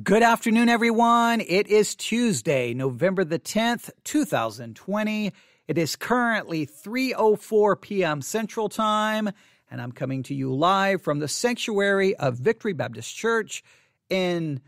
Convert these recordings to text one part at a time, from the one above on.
Good afternoon, everyone. It is Tuesday, November the 10th, 2020. It is currently 3:04 p.m. Central Time, and I'm coming to you live from the sanctuary of Victory Baptist Church in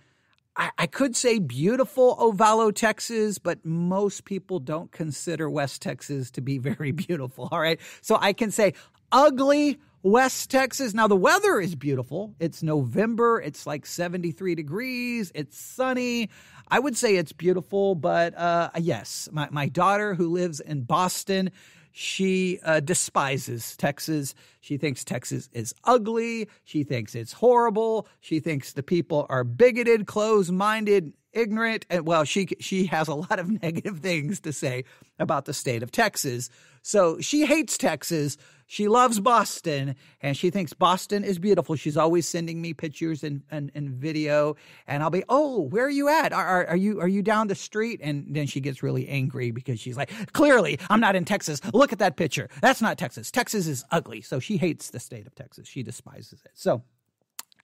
I, I could say beautiful Ovalo, Texas, but most people don't consider West Texas to be very beautiful. All right. So I can say ugly West Texas. Now, the weather is beautiful. It's November. It's like 73 degrees. It's sunny. I would say it's beautiful, but uh, yes, my, my daughter who lives in Boston, she uh, despises Texas. She thinks Texas is ugly. She thinks it's horrible. She thinks the people are bigoted, closed minded, ignorant and well she she has a lot of negative things to say about the state of Texas. So she hates Texas. She loves Boston and she thinks Boston is beautiful. She's always sending me pictures and, and, and video and I'll be, "Oh, where are you at? Are, are, are you are you down the street?" And then she gets really angry because she's like, "Clearly, I'm not in Texas. Look at that picture. That's not Texas. Texas is ugly." So she hates the state of Texas. She despises it. So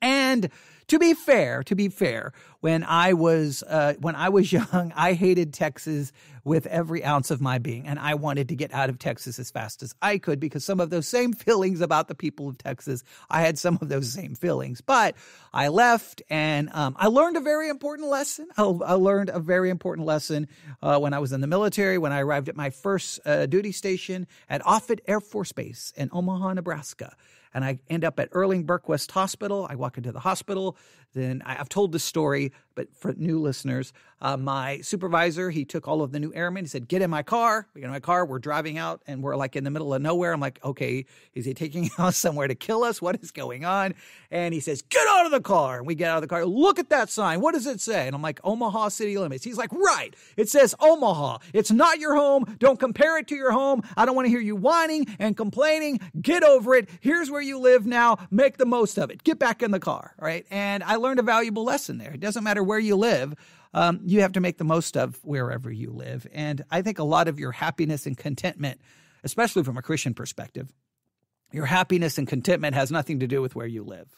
and to be fair, to be fair, when I was uh, when I was young, I hated Texas with every ounce of my being, and I wanted to get out of Texas as fast as I could because some of those same feelings about the people of Texas, I had some of those same feelings. But I left, and um, I learned a very important lesson. I, I learned a very important lesson uh, when I was in the military. When I arrived at my first uh, duty station at Offutt Air Force Base in Omaha, Nebraska and I end up at Erling Berquist Hospital. I walk into the hospital. Then I, have told this story, but for new listeners, uh, my supervisor he took all of the new airmen. He said, "Get in my car." We get in my car. We're driving out, and we're like in the middle of nowhere. I'm like, "Okay, is he taking us somewhere to kill us? What is going on?" And he says, "Get out of the car." And we get out of the car. Look at that sign. What does it say? And I'm like, "Omaha city limits." He's like, "Right. It says Omaha. It's not your home. Don't compare it to your home. I don't want to hear you whining and complaining. Get over it. Here's where." where you live now, make the most of it. Get back in the car, right? And I learned a valuable lesson there. It doesn't matter where you live. Um, you have to make the most of wherever you live. And I think a lot of your happiness and contentment, especially from a Christian perspective, your happiness and contentment has nothing to do with where you live.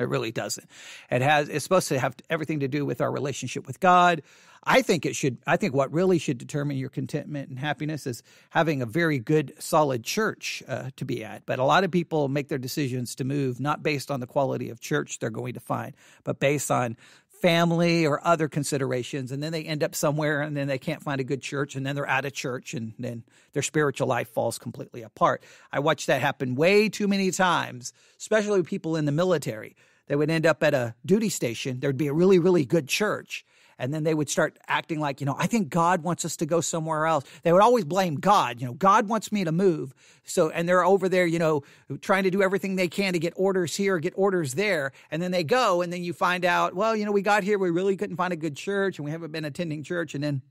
It really doesn't. It has it's supposed to have everything to do with our relationship with God. I think it should I think what really should determine your contentment and happiness is having a very good solid church uh, to be at. But a lot of people make their decisions to move not based on the quality of church they're going to find, but based on family or other considerations and then they end up somewhere and then they can't find a good church and then they're out of church and then their spiritual life falls completely apart i watched that happen way too many times especially with people in the military they would end up at a duty station. There'd be a really, really good church. And then they would start acting like, you know, I think God wants us to go somewhere else. They would always blame God. You know, God wants me to move. So, and they're over there, you know, trying to do everything they can to get orders here, get orders there. And then they go, and then you find out, well, you know, we got here, we really couldn't find a good church, and we haven't been attending church. And then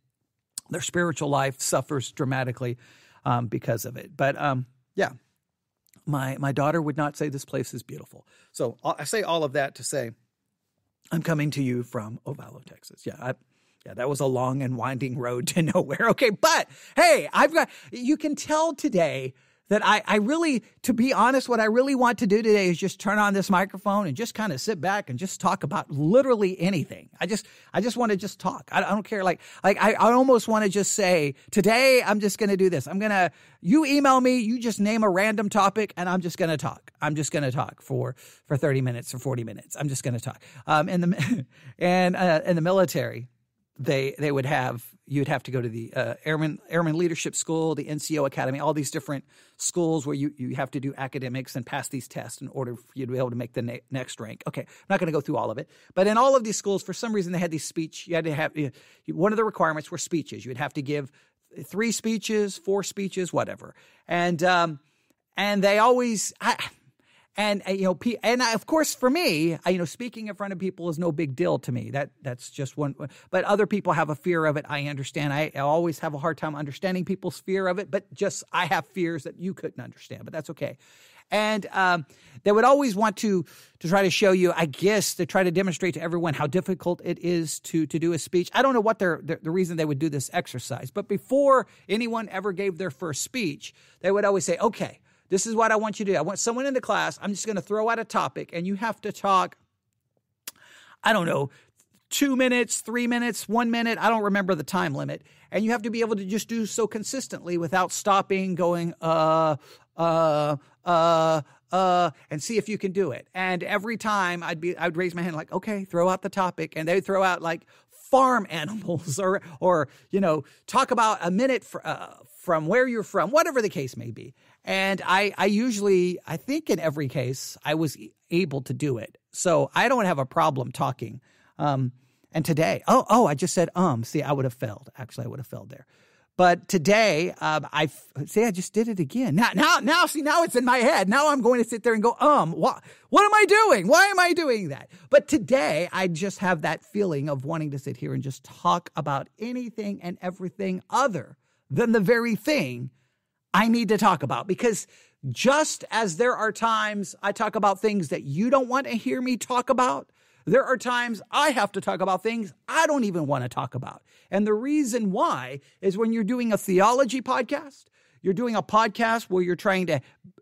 their spiritual life suffers dramatically um, because of it. But um, yeah, my my daughter would not say this place is beautiful. So uh, I say all of that to say I'm coming to you from Ovalo, Texas. Yeah, I, yeah, that was a long and winding road to nowhere. Okay, but hey, I've got you can tell today that I, I really, to be honest, what I really want to do today is just turn on this microphone and just kind of sit back and just talk about literally anything. I just, I just want to just talk. I, I don't care. Like, like I, I almost want to just say today, I'm just going to do this. I'm going to, you email me, you just name a random topic and I'm just going to talk. I'm just going to talk for, for 30 minutes or 40 minutes. I'm just going to talk. Um, in the, and, uh, in the military, they they would have you'd have to go to the uh, airman airman leadership school, the NCO academy, all these different schools where you you have to do academics and pass these tests in order for you to be able to make the na- next rank. Okay, I'm not going to go through all of it, but in all of these schools, for some reason, they had these speech. You had to have you one of the requirements were speeches. You would have to give three speeches, four speeches, whatever, and um, and they always. I, and uh, you know, and I, of course, for me, I, you know, speaking in front of people is no big deal to me. That that's just one. But other people have a fear of it. I understand. I, I always have a hard time understanding people's fear of it. But just I have fears that you couldn't understand. But that's okay. And um, they would always want to to try to show you, I guess, to try to demonstrate to everyone how difficult it is to to do a speech. I don't know what their, their the reason they would do this exercise, but before anyone ever gave their first speech, they would always say, "Okay." This is what I want you to do. I want someone in the class. I'm just going to throw out a topic, and you have to talk. I don't know, two minutes, three minutes, one minute. I don't remember the time limit. And you have to be able to just do so consistently without stopping, going, uh, uh, uh, uh, and see if you can do it. And every time I'd be, I'd raise my hand like, okay, throw out the topic. And they'd throw out like farm animals or, or, you know, talk about a minute for, uh, from where you're from, whatever the case may be. And I, I usually, I think in every case, I was able to do it. So I don't have a problem talking. Um, and today, oh, oh, I just said um. See, I would have failed. Actually, I would have failed there. But today, um, I see. I just did it again. Now, now, now. See, now it's in my head. Now I'm going to sit there and go, um, what, what am I doing? Why am I doing that? But today, I just have that feeling of wanting to sit here and just talk about anything and everything other than the very thing I need to talk about because just as there are times I talk about things that you don't want to hear me talk about, there are times I have to talk about things I don't even want to talk about. And the reason why is when you're doing a theology podcast, you're doing a podcast where you're trying to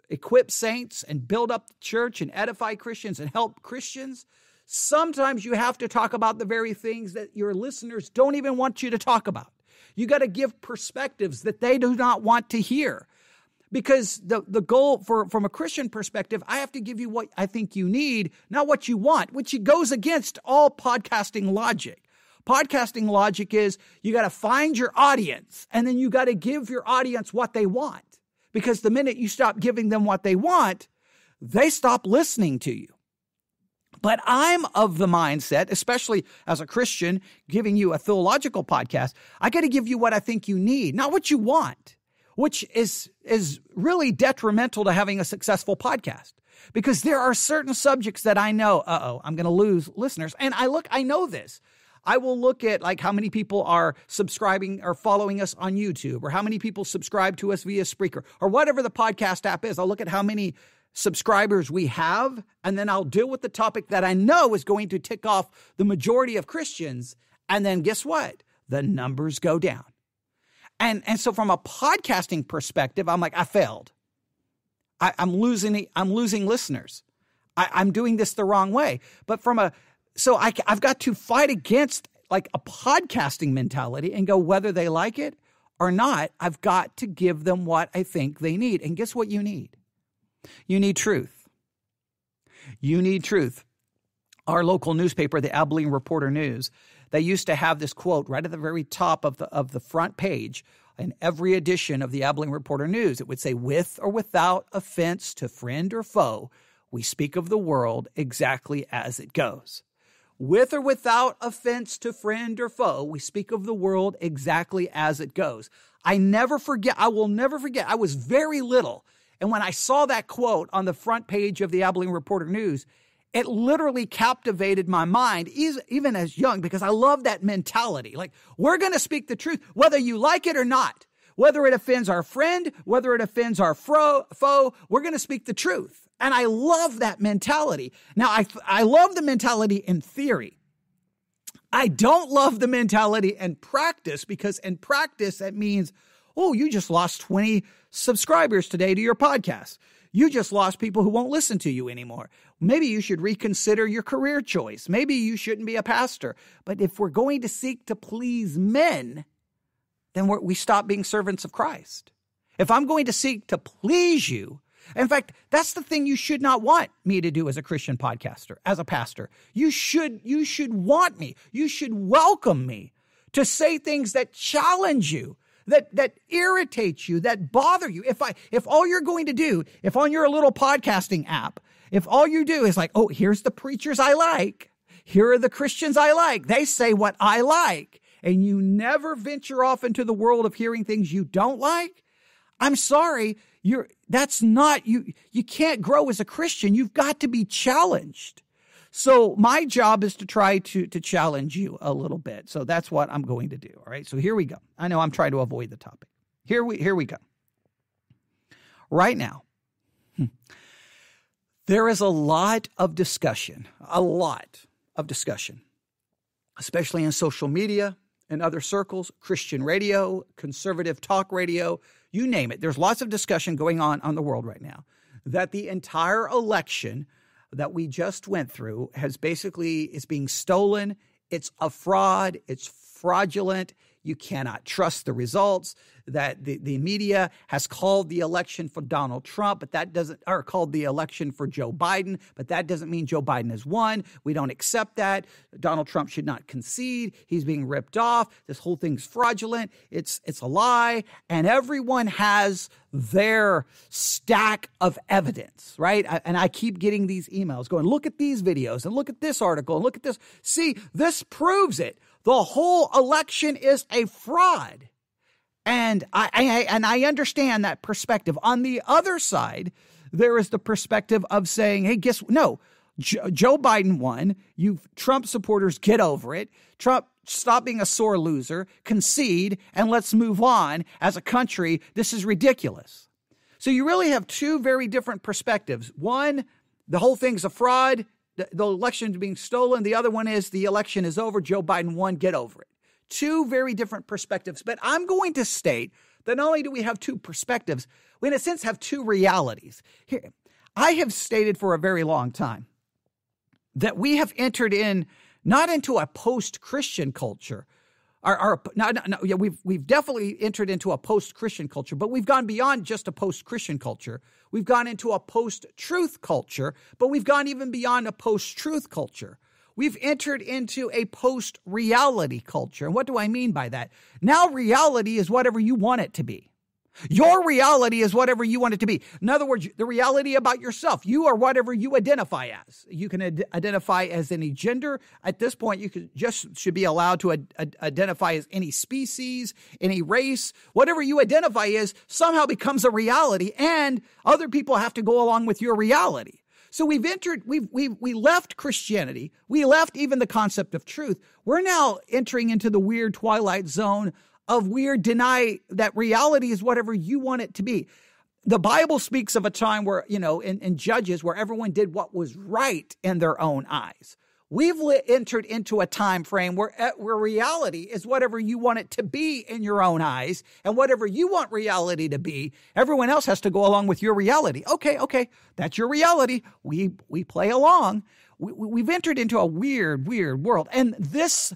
equip saints and build up the church and edify Christians and help Christians. Sometimes you have to talk about the very things that your listeners don't even want you to talk about. You got to give perspectives that they do not want to hear. Because the, the goal for, from a Christian perspective, I have to give you what I think you need, not what you want, which goes against all podcasting logic. Podcasting logic is you got to find your audience and then you got to give your audience what they want. Because the minute you stop giving them what they want, they stop listening to you. But I'm of the mindset, especially as a Christian, giving you a theological podcast, I got to give you what I think you need, not what you want, which is, is really detrimental to having a successful podcast because there are certain subjects that I know, uh oh, I'm going to lose listeners. And I look, I know this. I will look at like how many people are subscribing or following us on YouTube or how many people subscribe to us via Spreaker or whatever the podcast app is. I'll look at how many subscribers we have, and then I'll deal with the topic that I know is going to tick off the majority of Christians. And then guess what? The numbers go down. And, and so from a podcasting perspective, I'm like, I failed. I, am losing I'm losing listeners. I, I'm doing this the wrong way. But from a so I, I've got to fight against like a podcasting mentality and go whether they like it or not. I've got to give them what I think they need. And guess what you need? You need truth. You need truth. Our local newspaper, the Abilene Reporter News, they used to have this quote right at the very top of the of the front page in every edition of the Abilene Reporter News. It would say, with or without offense to friend or foe, we speak of the world exactly as it goes. With or without offense to friend or foe, we speak of the world exactly as it goes. I never forget, I will never forget, I was very little and when I saw that quote on the front page of the Abilene Reporter News, it literally captivated my mind, even as young, because I love that mentality. Like, we're going to speak the truth, whether you like it or not, whether it offends our friend, whether it offends our fro- foe, we're going to speak the truth. And I love that mentality. Now, I, I love the mentality in theory. I don't love the mentality in practice because in practice, that means, oh, you just lost 20 subscribers today to your podcast. You just lost people who won't listen to you anymore. Maybe you should reconsider your career choice. Maybe you shouldn't be a pastor. But if we're going to seek to please men, then we stop being servants of Christ. If I'm going to seek to please you, in fact, that's the thing you should not want me to do as a Christian podcaster, as a pastor. You should you should want me. You should welcome me to say things that challenge you, that that irritates you, that bother you. If I if all you're going to do, if on your little podcasting app, if all you do is like, oh, here's the preachers I like, here are the Christians I like. They say what I like, and you never venture off into the world of hearing things you don't like. I'm sorry, you're that's not you you can't grow as a Christian. You've got to be challenged. So my job is to try to to challenge you a little bit. So that's what I'm going to do. All right. So here we go. I know I'm trying to avoid the topic. Here we here we go. Right now, hmm, there is a lot of discussion, a lot of discussion, especially in social media and other circles, Christian radio, conservative talk radio, you name it. There's lots of discussion going on on the world right now that the entire election that we just went through has basically is being stolen. It's a fraud. It's fraudulent. You cannot trust the results. That the, the media has called the election for Donald Trump, but that doesn't, or called the election for Joe Biden, but that doesn't mean Joe Biden has won. We don't accept that. Donald Trump should not concede. He's being ripped off. This whole thing's fraudulent. It's, it's a lie. And everyone has their stack of evidence, right? And I keep getting these emails going, look at these videos and look at this article and look at this. See, this proves it. The whole election is a fraud. And I, I, and I understand that perspective. On the other side, there is the perspective of saying, "Hey, guess no, Joe Biden won. You Trump supporters get over it. Trump stop being a sore loser, concede, and let's move on as a country. This is ridiculous." So you really have two very different perspectives. One, the whole thing's a fraud the election being stolen. The other one is the election is over. Joe Biden won. Get over it. Two very different perspectives. But I'm going to state that not only do we have two perspectives, we in a sense have two realities. Here, I have stated for a very long time that we have entered in not into a post Christian culture, are our yeah, we've we've definitely entered into a post-Christian culture, but we've gone beyond just a post-Christian culture. We've gone into a post-truth culture, but we've gone even beyond a post-truth culture. We've entered into a post-reality culture. And what do I mean by that? Now reality is whatever you want it to be. Your reality is whatever you want it to be. In other words, the reality about yourself, you are whatever you identify as. You can ad- identify as any gender. At this point, you could, just should be allowed to ad- ad- identify as any species, any race. Whatever you identify as somehow becomes a reality, and other people have to go along with your reality. So we've entered, we've, we we left Christianity. We left even the concept of truth. We're now entering into the weird twilight zone of weird deny that reality is whatever you want it to be. The Bible speaks of a time where, you know, in, in Judges, where everyone did what was right in their own eyes. We've li- entered into a time frame where, eh, where reality is whatever you want it to be in your own eyes and whatever you want reality to be, everyone else has to go along with your reality. Okay, okay, that's your reality. We, we play along. We, we've entered into a weird, weird world. And this,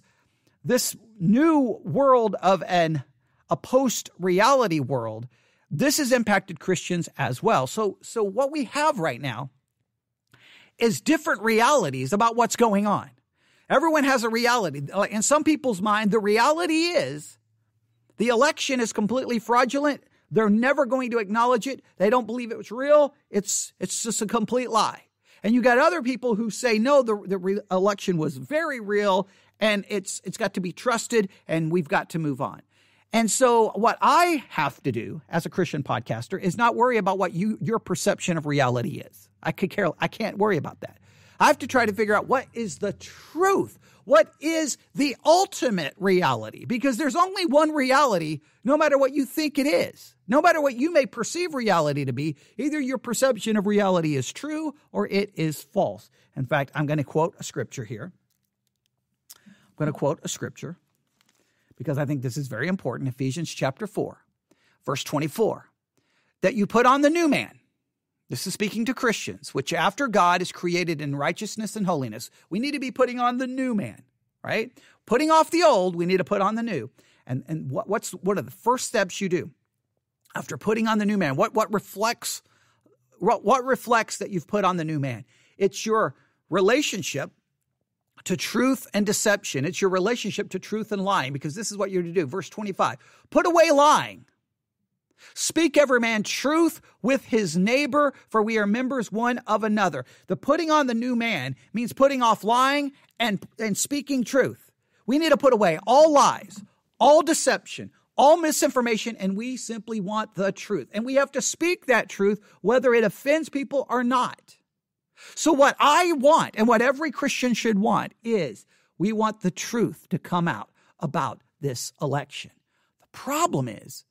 this new world of an a post reality world, this has impacted Christians as well. So, so what we have right now is different realities about what's going on. Everyone has a reality. Uh, in some people's mind, the reality is the election is completely fraudulent. They're never going to acknowledge it. They don't believe it was real. It's, it's just a complete lie. And you got other people who say, no, the, the re- election was very real and it's it's got to be trusted and we've got to move on. And so what I have to do as a Christian podcaster is not worry about what you your perception of reality is. I could care I can't worry about that. I have to try to figure out what is the truth. What is the ultimate reality? Because there's only one reality, no matter what you think it is. No matter what you may perceive reality to be, either your perception of reality is true or it is false. In fact, I'm going to quote a scripture here going to quote a scripture because I think this is very important Ephesians chapter 4, verse 24. That you put on the new man. This is speaking to Christians, which after God is created in righteousness and holiness. We need to be putting on the new man, right? Putting off the old, we need to put on the new. And, and what, what's, what are the first steps you do after putting on the new man? What, what reflects? What, what reflects that you've put on the new man? It's your relationship to truth and deception. It's your relationship to truth and lying, because this is what you're to do. Verse 25 Put away lying. Speak every man truth with his neighbor, for we are members one of another. The putting on the new man means putting off lying and, and speaking truth. We need to put away all lies, all deception, all misinformation, and we simply want the truth. And we have to speak that truth, whether it offends people or not. So, what I want and what every Christian should want is we want the truth to come out about this election. The problem is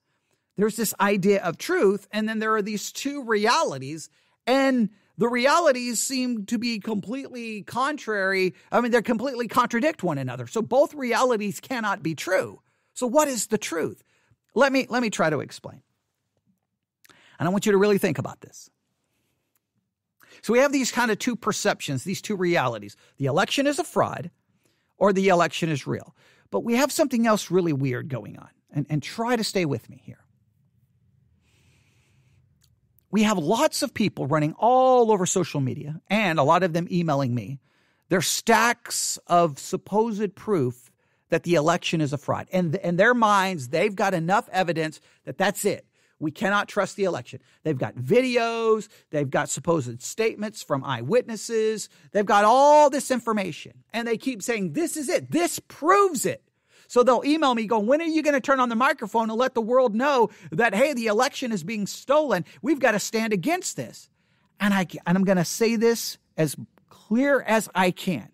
there's this idea of truth, and then there are these two realities, and the realities seem to be completely contrary. I mean, they completely contradict one another. So, both realities cannot be true. So, what is the truth? Let me, let me try to explain. And I want you to really think about this. So we have these kind of two perceptions, these two realities. The election is a fraud or the election is real. But we have something else really weird going on. And, and try to stay with me here. We have lots of people running all over social media and a lot of them emailing me their stacks of supposed proof that the election is a fraud. And in their minds, they've got enough evidence that that's it. We cannot trust the election. They've got videos, they've got supposed statements from eyewitnesses, they've got all this information. And they keep saying, This is it, this proves it. So they'll email me going, When are you going to turn on the microphone and let the world know that, hey, the election is being stolen? We've got to stand against this. And, I, and I'm going to say this as clear as I can.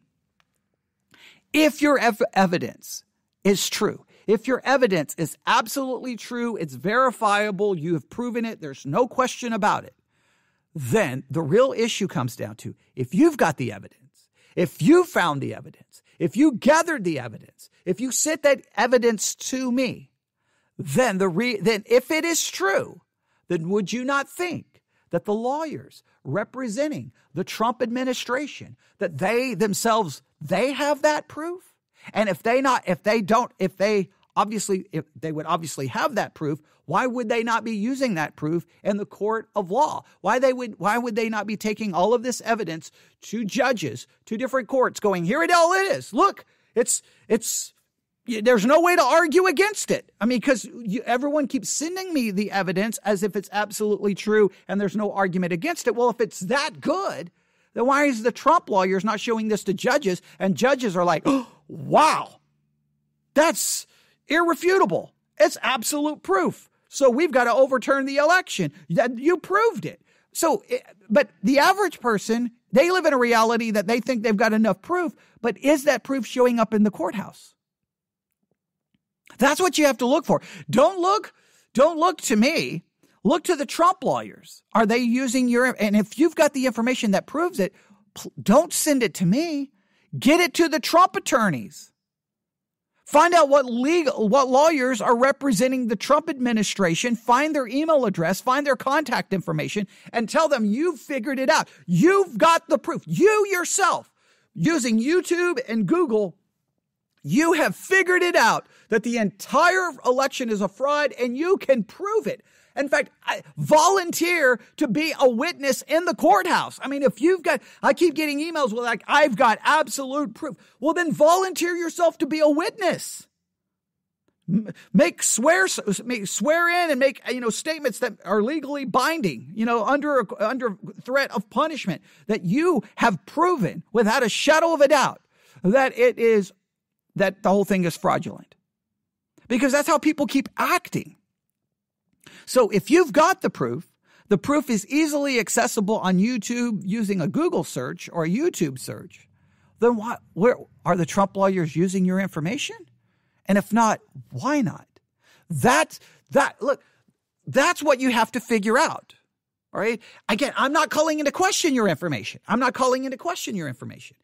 If your ev- evidence is true, if your evidence is absolutely true, it's verifiable, you have proven it, there's no question about it, then the real issue comes down to if you've got the evidence, if you found the evidence, if you gathered the evidence, if you sent that evidence to me, then the re- then if it is true, then would you not think that the lawyers representing the Trump administration that they themselves they have that proof? And if they not if they don't if they obviously, if they would obviously have that proof, why would they not be using that proof in the court of law? Why they would why would they not be taking all of this evidence to judges, to different courts, going, here it all is. Look, it's it's there's no way to argue against it. I mean, because everyone keeps sending me the evidence as if it's absolutely true and there's no argument against it. Well, if it's that good, then why is the Trump lawyers not showing this to judges? And judges are like, oh, wow, that's irrefutable. It's absolute proof. So we've got to overturn the election. You proved it. So, eh, but the average person, they live in a reality that they think they've got enough proof, but is that proof showing up in the courthouse? That's what you have to look for. Don't look, don't look to me. Look to the Trump lawyers. Are they using your, and if you've got the information that proves it, don't send it to me. Get it to the Trump attorneys. Find out what legal, what lawyers are representing the Trump administration. Find their email address, find their contact information, and tell them you've figured it out. You've got the proof. You yourself, using YouTube and Google, you have figured it out that the entire election is a fraud, and you can prove it. In fact, I volunteer to be a witness in the courthouse. I mean, if you've got, I keep getting emails with like, I've got absolute proof. Well, then volunteer yourself to be a witness. Make swear, swear in and make, you know, statements that are legally binding, you know, under, under threat of punishment that you have proven without a shadow of a doubt that it is, that the whole thing is fraudulent. Because that's how people keep acting. So if you've got the proof, the proof is easily accessible on YouTube using a Google search or a YouTube search. Then where, are the Trump lawyers using your information? And if not, why not? That's that look, that's what you have to figure out. All right. Again, I'm not calling into question your information. I'm not calling into question your information.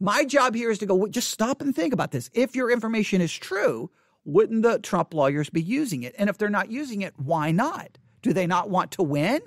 My job here is to go, just stop and think about this. If your information is true, wouldn't the Trump lawyers be using it? And if they're not using it, why not? Do they not want to win?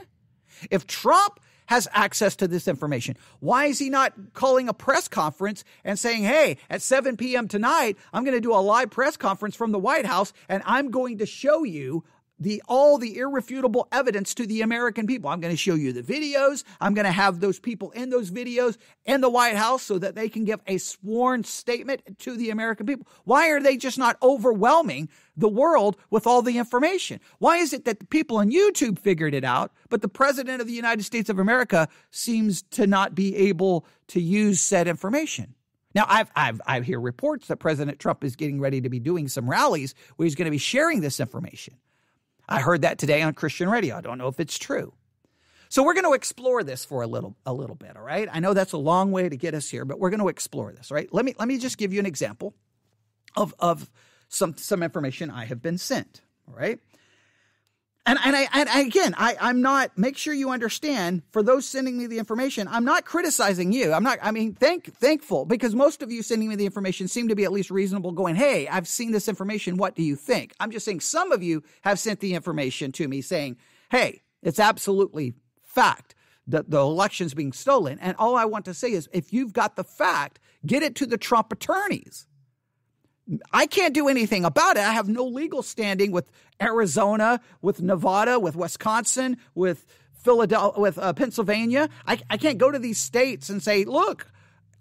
If Trump has access to this information. Why is he not calling a press conference and saying, hey, at 7 p.m. tonight, I'm going to do a live press conference from the White House and I'm going to show you the all the irrefutable evidence to the American people. I'm going to show you the videos. I'm going to have those people in those videos in the White House so that they can give a sworn statement to the American people. Why are they just not overwhelming the world with all the information? Why is it that the people on YouTube figured it out, but the president of the United States of America seems to not be able to use said information? Now, I've, I've, I hear reports that President Trump is getting ready to be doing some rallies where he's going to be sharing this information. I heard that today on Christian radio. I don't know if it's true. So we're going to explore this for a little a little bit, all right? I know that's a long way to get us here, but we're going to explore this, right? Let me let me just give you an example of of some some information I have been sent, all right? and and I and again, I I'm not. Make sure you understand. For those sending me the information, I'm not criticizing you. I'm not. I mean, thank thankful because most of you sending me the information seem to be at least reasonable. Going, hey, I've seen this information. What do you think? I'm just saying some of you have sent the information to me saying, hey, it's absolutely fact that the election's being stolen. And all I want to say is, if you've got the fact, get it to the Trump attorneys. I can't do anything about it. I have no legal standing with Arizona, with Nevada, with Wisconsin, with Philadelphia, with uh, Pennsylvania. I, I can't go to these states and say, look,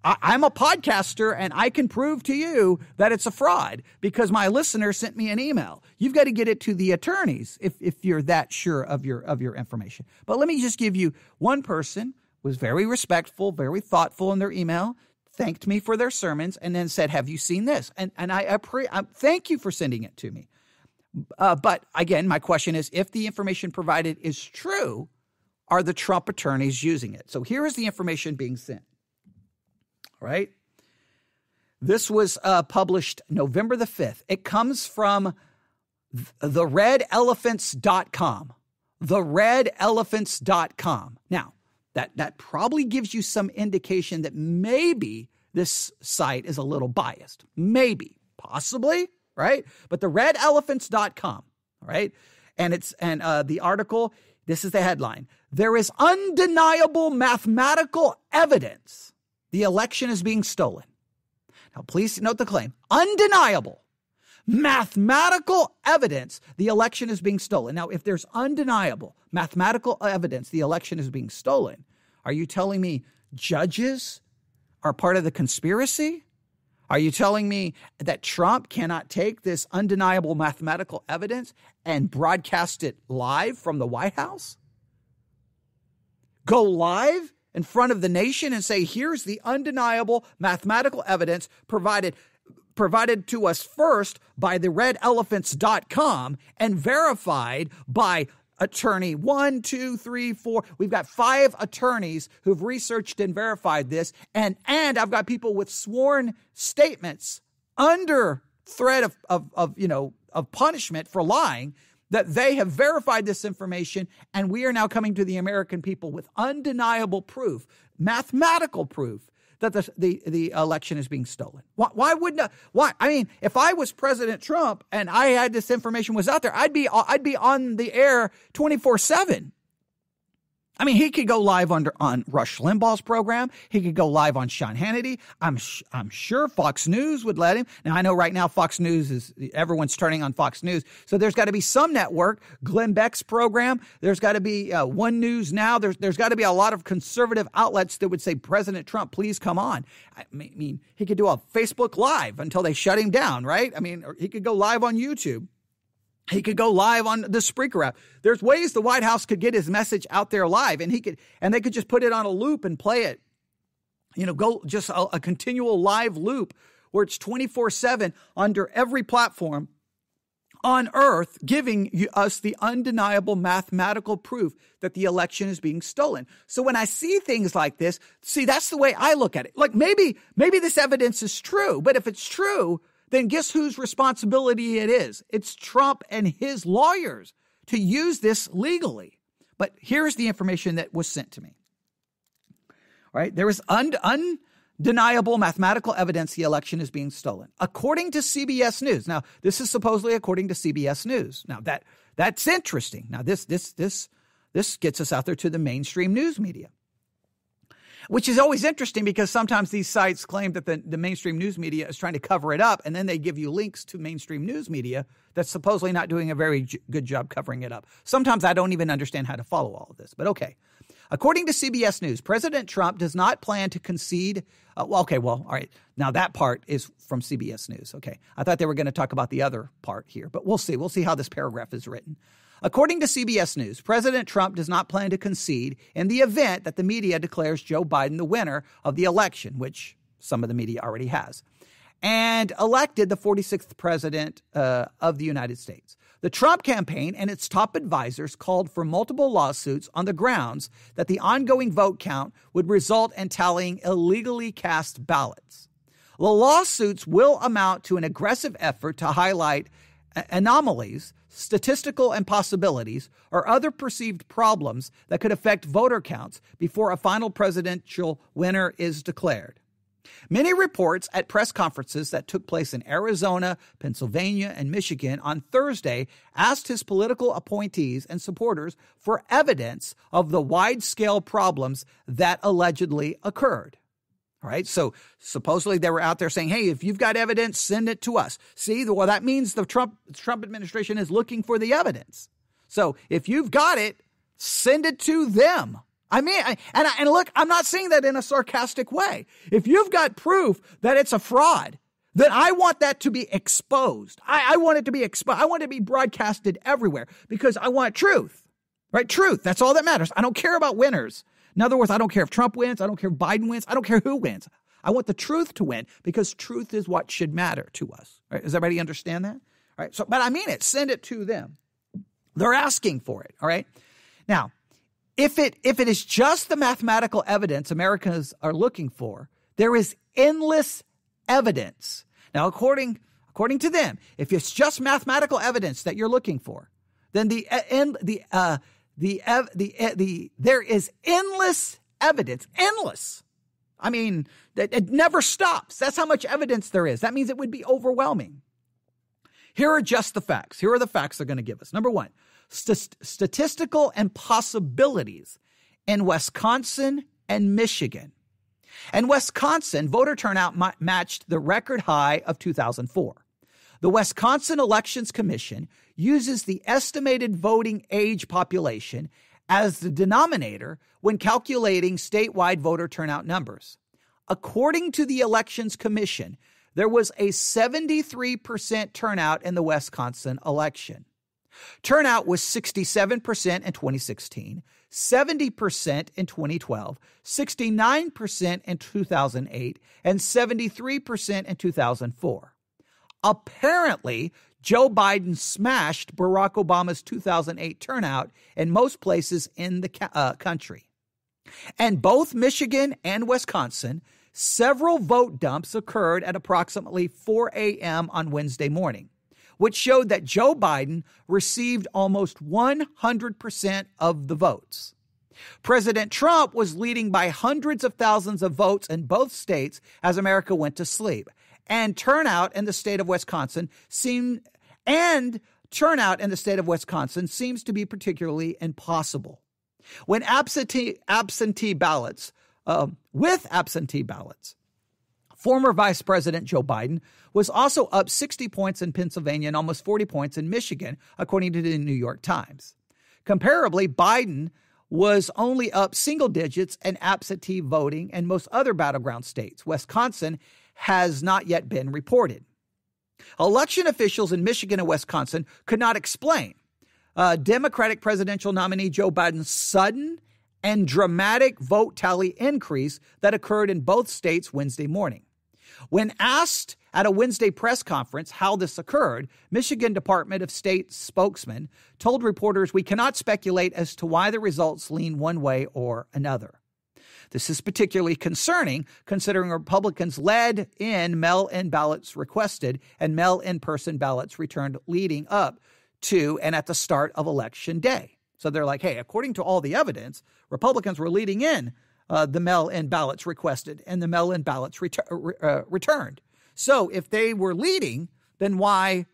I, am a podcaster and I can prove to you that it's a fraud because my listener sent me an email. You've got to get it to the attorneys if, if you're that sure of your of your information. But let me just give you one person was very respectful, very thoughtful in their email, thanked me for their sermons and then said, "Have you seen this?" And and I, I, pre- I thank you for sending it to me. Uh, but again, my question is, if the information provided is true, are the Trump attorneys using it? So here is the information being sent. All right. This was uh, published November the 5th. It comes from theredelephants.com. Theredelephants.com. Now, that that probably gives you some indication that maybe this site is a little biased. Maybe, possibly, right? But the redelephants.com, right? And it's and uh, the article, this is the headline. There is undeniable mathematical evidence the election is being stolen. Now please note the claim. Undeniable mathematical evidence the election is being stolen. Now, if there's undeniable mathematical evidence the election is being stolen, are you telling me judges are part of the conspiracy? Are you telling me that Trump cannot take this undeniable mathematical evidence and broadcast it live from the White House? Go live in front of the nation and say, here's the undeniable mathematical evidence provided provided to us first by the redelephants.com and verified by attorney one, two, three, four. We've got five attorneys who've researched and verified this. And and I've got people with sworn statements under threat of, of, of you know of punishment for lying that they have verified this information and we are now coming to the american people with undeniable proof mathematical proof that the, the, the election is being stolen. Why, why wouldn't I, why? I mean, if I was President Trump and I had this information was out there, I'd be I'd be on the air twenty four seven. I mean, he could go live under on Rush Limbaugh's program. He could go live on Sean Hannity. I'm sh- I'm sure Fox News would let him. Now I know right now Fox News is everyone's turning on Fox News, so there's got to be some network. Glenn Beck's program. There's got to be uh, One News now. There's there's got to be a lot of conservative outlets that would say President Trump, please come on. I mean, he could do a Facebook Live until they shut him down, right? I mean, he could go live on YouTube. He could go live on the Spreaker app. There's ways the White House could get his message out there live, and he could, and they could just put it on a loop and play it. You know, go just a, a continual live loop where it's 24 7 under every platform on earth, giving you, us the undeniable mathematical proof that the election is being stolen. So when I see things like this, see, that's the way I look at it. Like maybe, maybe this evidence is true, but if it's true, then guess whose responsibility it is? It's Trump and his lawyers to use this legally. But here's the information that was sent to me. All right, there is un- undeniable mathematical evidence the election is being stolen, according to CBS News. Now, this is supposedly according to CBS News. Now that that's interesting. Now this this this this gets us out there to the mainstream news media which is always interesting because sometimes these sites claim that the, the mainstream news media is trying to cover it up, and then they give you links to mainstream news media that's supposedly not doing a very j- good job covering it up. Sometimes I don't even understand how to follow all of this, but okay. According to CBS News, President Trump does not plan to concede. Uh, well, okay, well, all right. Now that part is from CBS News. Okay. I thought they were going to talk about the other part here, but we'll see. We'll see how this paragraph is written. According to CBS News, President Trump does not plan to concede in the event that the media declares Joe Biden the winner of the election, which some of the media already has, and elected the 46th president uh, of the United States. The Trump campaign and its top advisors called for multiple lawsuits on the grounds that the ongoing vote count would result in tallying illegally cast ballots. The lawsuits will amount to an aggressive effort to highlight anomalies statistical impossibilities, or other perceived problems that could affect voter counts before a final presidential winner is declared. Many reports at press conferences that took place in Arizona, Pennsylvania, and Michigan on Thursday asked his political appointees and supporters for evidence of the wide scale problems that allegedly occurred. Right, So supposedly they were out there saying, hey, if you've got evidence, send it to us. See, well, that means the Trump, Trump administration is looking for the evidence. So if you've got it, send it to them. I mean, I, and, I, and look, I'm not saying that in a sarcastic way. If you've got proof that it's a fraud, then I want that to be exposed. I, I want it to be exposed. I want it to be broadcasted everywhere because I want truth, right? Truth. That's all that matters. I don't care about winners. In other words, I don't care if Trump wins, I don't care if Biden wins, I don't care who wins. I want the truth to win because truth is what should matter to us. Right? Does everybody understand that? All right. So, but I mean it. Send it to them. They're asking for it. All right. Now, if it if it is just the mathematical evidence Americans are looking for, there is endless evidence. Now, according according to them, if it's just mathematical evidence that you're looking for, then the uh, end the uh, the the eh, the there is endless evidence, endless. I mean, it never stops. That's how much evidence there is. That means it would be overwhelming. Here are just the facts. Here are the facts they're going to give us. Number one, st- statistical and possibilities in Wisconsin and Michigan. and Wisconsin, voter turnout ma- matched the record high of 2004. The Wisconsin Elections Commission uses the estimated voting age population as the denominator when calculating statewide voter turnout numbers. According to the Elections Commission, there was a 73% turnout in the Wisconsin election. Turnout was 67% in 2016, 70% in 2012, 69% in 2008, and 73% in 2004. Apparently, Joe Biden smashed Barack Obama's 2008 turnout in most places in the uh, country. And both Michigan and Wisconsin, several vote dumps occurred at approximately 4 a.m. on Wednesday morning, which showed that Joe Biden received almost 100% of the votes. President Trump was leading by hundreds of thousands of votes in both states as America went to sleep and turnout in the state of Wisconsin seem and turnout in the state of Wisconsin seems to be particularly impossible. When absentee absentee ballots uh, with absentee ballots, former Vice President Joe Biden was also up 60 points in Pennsylvania and almost 40 points in Michigan, according to the New York Times. Comparably, Biden was only up single digits in absentee voting in most other battleground states. Wisconsin has not yet been reported. Election officials in Michigan and Wisconsin could not explain uh, Democratic presidential nominee Joe Biden's sudden and dramatic vote tally increase that occurred in both states Wednesday morning. When asked at a Wednesday press conference how this occurred, Michigan Department of State spokesman told reporters, We cannot speculate as to why the results lean one way or another. This is particularly concerning considering Republicans led in mail in ballots requested and mail in person ballots returned leading up to and at the start of election day. So they're like, hey, according to all the evidence, Republicans were leading in uh, the mail in ballots requested and the mail in ballots uh, returned. So if they were leading, then why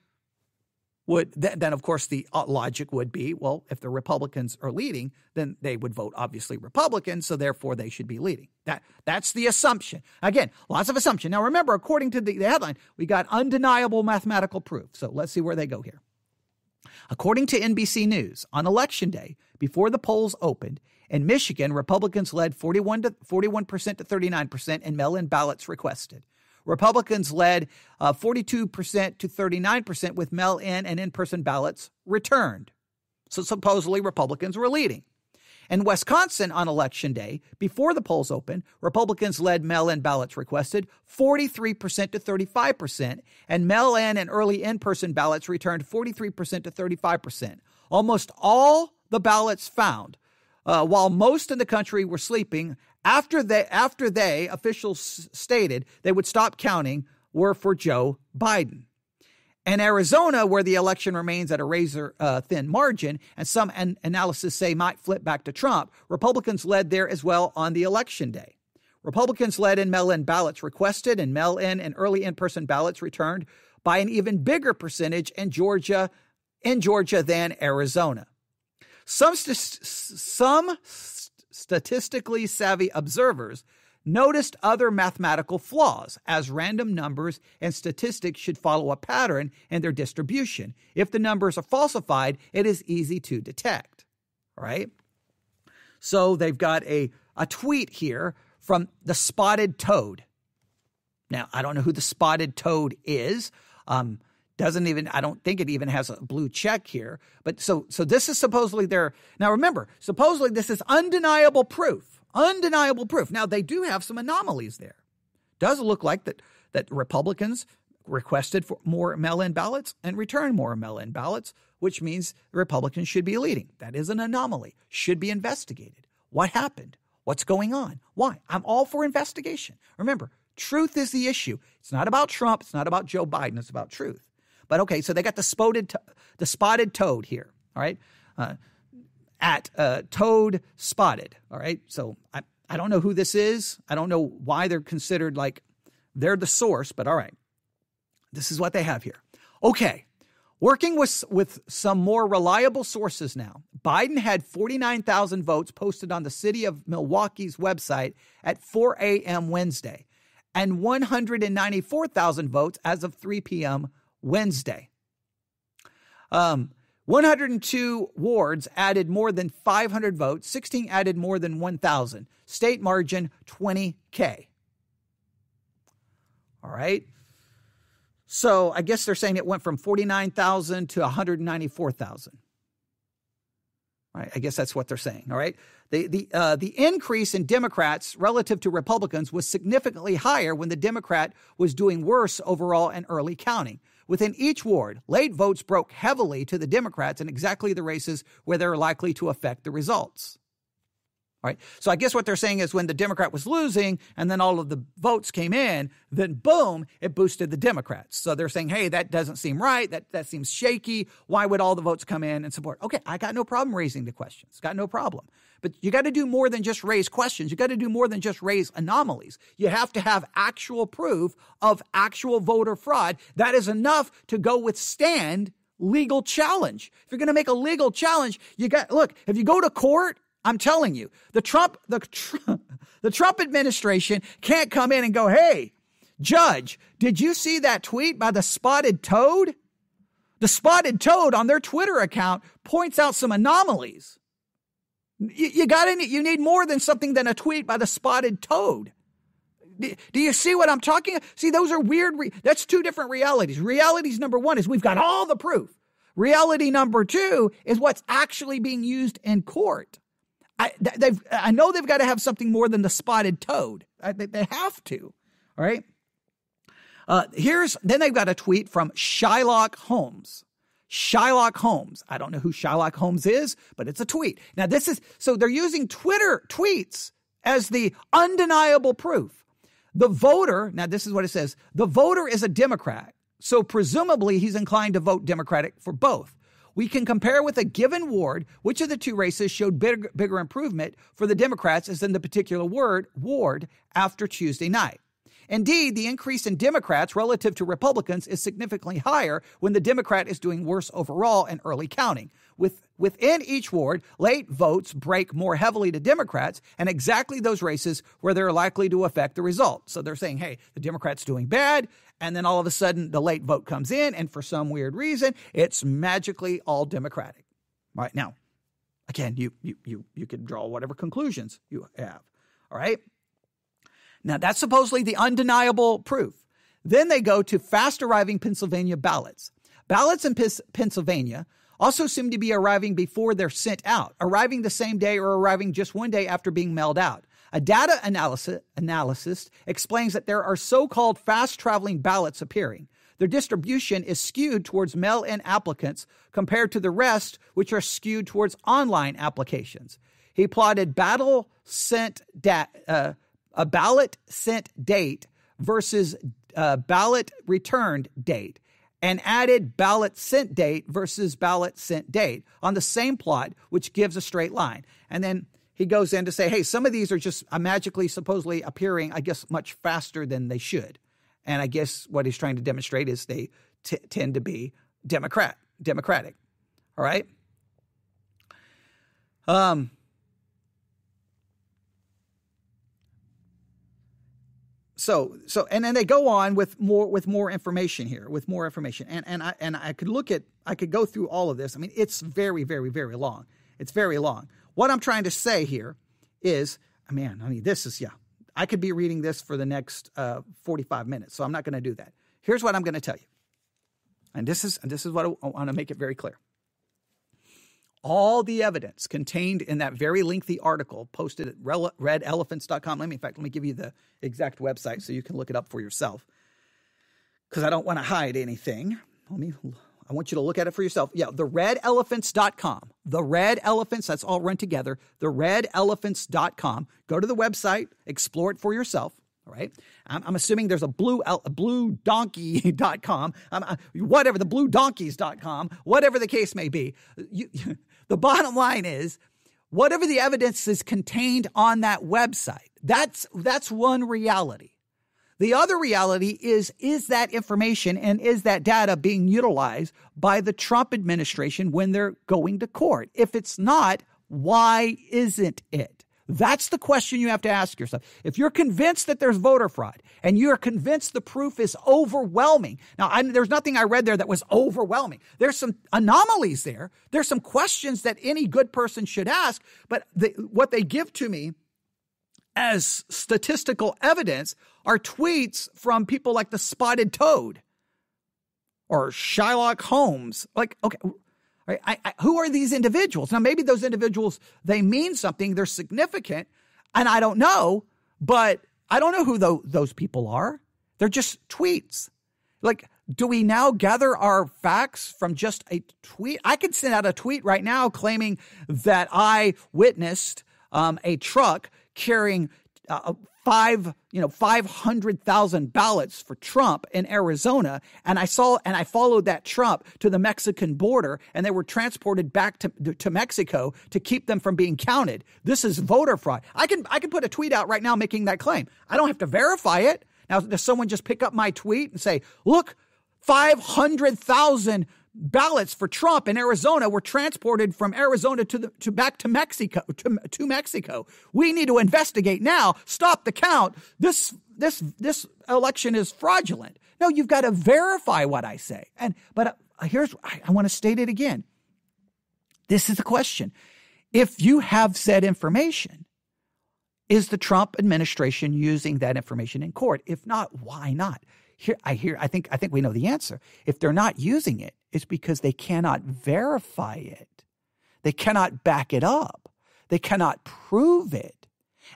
would then of course the uh, logic would be well if the republicans are leading then they would vote obviously republican so therefore they should be leading that that's the assumption again lots of assumption now remember according to the, the headline we got undeniable mathematical proof so let's see where they go here according to nbc news on election day before the polls opened in michigan republicans led 41 to 41% to 39% in mail-in ballots requested Republicans led uh, 42% to 39% with mail in and in person ballots returned. So supposedly Republicans were leading. In Wisconsin on election day, before the polls opened, Republicans led mail in ballots requested 43% to 35%, and mail in and early in person ballots returned 43% to 35%. Almost all the ballots found, uh, while most in the country were sleeping, after they after they officials stated they would stop counting were for Joe Biden. In Arizona, where the election remains at a razor uh, thin margin, and some an- analysis say might flip back to Trump, Republicans led there as well on the election day. Republicans led in mail in ballots requested, and mail in and early in person ballots returned by an even bigger percentage in Georgia, in Georgia than Arizona. Some, st- some statistically savvy observers noticed other mathematical flaws, as random numbers and statistics should follow a pattern in their distribution. If the numbers are falsified, it is easy to detect, right? So they've got a, a tweet here from the spotted toad. Now, I don't know who the spotted toad is. Um, doesn't even i don't think it even has a blue check here but so so this is supposedly their now remember supposedly this is undeniable proof undeniable proof now they do have some anomalies there does look like that that republicans requested for more mail-in ballots and returned more mail-in ballots which means republicans should be leading that is an anomaly should be investigated what happened what's going on why i'm all for investigation remember truth is the issue it's not about trump it's not about joe biden it's about truth but okay, so they got the spotted, to- the spotted toad here. All right, uh, at uh, toad spotted. All right, so I I don't know who this is. I don't know why they're considered like they're the source. But all right, this is what they have here. Okay, Working with, with some more reliable sources now, Biden had 49,000 votes posted on the city of Milwaukee's website at 4 a.m. Wednesday and 194,000 votes as of 3 p.m. Wednesday. Um, 102 wards added more than 500 votes, 16 added more than 1,000. State margin 20K. All right. So I guess they're saying it went from 49,000 to 194,000. Right, I guess that's what they're saying. All right. The, the, uh, the increase in Democrats relative to Republicans was significantly higher when the Democrat was doing worse overall in early counting. Within each ward, late votes broke heavily to the Democrats in exactly the races where they are likely to affect the results. All right. So I guess what they're saying is when the Democrat was losing and then all of the votes came in, then boom, it boosted the Democrats. So they're saying, hey, that doesn't seem right. That, that seems shaky. Why would all the votes come in and support? Okay, I got no problem raising the questions. Got no problem. But you got to do more than just raise questions. You got to do more than just raise anomalies. You have to have actual proof of actual voter fraud. That is enough to go withstand legal challenge. If you're going to make a legal challenge, you got look, if you go to court, I'm telling you, the Trump the Trump, the Trump administration can't come in and go, "Hey, judge, did you see that tweet by the spotted toad?" The spotted toad on their Twitter account points out some anomalies. You, you got any, you need more than something than a tweet by the spotted toad. Do, you see what I'm talking? See, those are weird. Re- that's two different realities. Realities number one is we've got all the proof. Reality number two is what's actually being used in court. I, they've, I know they've got to have something more than the spotted toad. I, they, they have to. All right. Uh, here's then they've got a tweet from Shylock Holmes. Shylock Holmes. I don't know who Shylock Holmes is, but it's a tweet. Now, this is so they're using Twitter tweets as the undeniable proof. The voter, now this is what it says the voter is a Democrat, so presumably he's inclined to vote Democratic for both. We can compare with a given ward which of the two races showed bigger, bigger improvement for the Democrats is in the particular ward, ward after Tuesday night. Indeed, the increase in Democrats relative to Republicans is significantly higher when the Democrat is doing worse overall in early counting. With, within each ward, late votes break more heavily to Democrats and exactly those races where they're likely to affect the result. So they're saying, hey, the Democrats doing bad, and then all of a sudden the late vote comes in, and for some weird reason, it's magically all Democratic. All right now, again, you you you you can draw whatever conclusions you have. All right. Now, that's supposedly the undeniable proof. Then they go to fast arriving Pennsylvania ballots. Ballots in Pennsylvania also seem to be arriving before they're sent out, arriving the same day or arriving just one day after being mailed out. A data analysis, analysis explains that there are so called fast traveling ballots appearing. Their distribution is skewed towards mail in applicants compared to the rest, which are skewed towards online applications. He plotted battle sent data. uh, a ballot sent date versus a uh, ballot returned date and added ballot sent date versus ballot sent date on the same plot, which gives a straight line. And then he goes in to say, hey, some of these are just uh, magically supposedly appearing, I guess, much faster than they should. And I guess what he's trying to demonstrate is they t- tend to be Democrat, Democratic. All right. Um, so so and then they go on with more with more information here with more information and and I and I could look at I could go through all of this. I mean, it's very very very long. It's very long. What I'm trying to say here is, ah, man, I mean, this is yeah. I could be reading this for the next uh, 45 minutes, so I'm not going to do that. Here's what I'm going to tell you, and this is and this is what I, I want to make it very clear all the evidence contained in that very lengthy article posted at redelephants.com. Let me, in fact, let me give you the exact website so you can look it up for yourself because I don't want to hide anything. Let me, I want you to look at it for yourself. Yeah, the redelephants.com. The red elephants, that's all run together. The redelephants.com. Go to the website, explore it for yourself. All right. I'm, I'm assuming there's a blue, a blue donkey.com, um, whatever the blue donkeys.com, whatever the case may be. You, the bottom line is whatever the evidence is contained on that website. That's that's one reality. The other reality is is that information and is that data being utilized by the Trump administration when they're going to court? If it's not, why isn't it? That's the question you have to ask yourself. If you're convinced that there's voter fraud and you're convinced the proof is overwhelming, now I'm, there's nothing I read there that was overwhelming. There's some anomalies there. There's some questions that any good person should ask, but the, what they give to me as statistical evidence are tweets from people like the Spotted Toad or Shylock Holmes. Like, okay, Right? I, I, who are these individuals? Now, maybe those individuals, they mean something, they're significant, and I don't know, but I don't know who the, those people are. They're just tweets. Like, do we now gather our facts from just a tweet? I could send out a tweet right now claiming that I witnessed um, a truck carrying uh, five, you know, 500,000 ballots for Trump in Arizona. And I saw, and I followed that Trump to the Mexican border and they were transported back to, to Mexico to keep them from being counted. This is voter fraud. I can, I can put a tweet out right now making that claim. I don't have to verify it. Now, does someone just pick up my tweet and say, look, 500,000 ballots for Trump in Arizona were transported from Arizona to the to back to Mexico to, to Mexico. We need to investigate now. Stop the count. This this this election is fraudulent. No, you've got to verify what I say. And but uh, here's I, I want to state it again. This is the question. If you have said information, is the Trump administration using that information in court? If not, why not? Here, I hear. I think. I think we know the answer. If they're not using it, it's because they cannot verify it. They cannot back it up. They cannot prove it.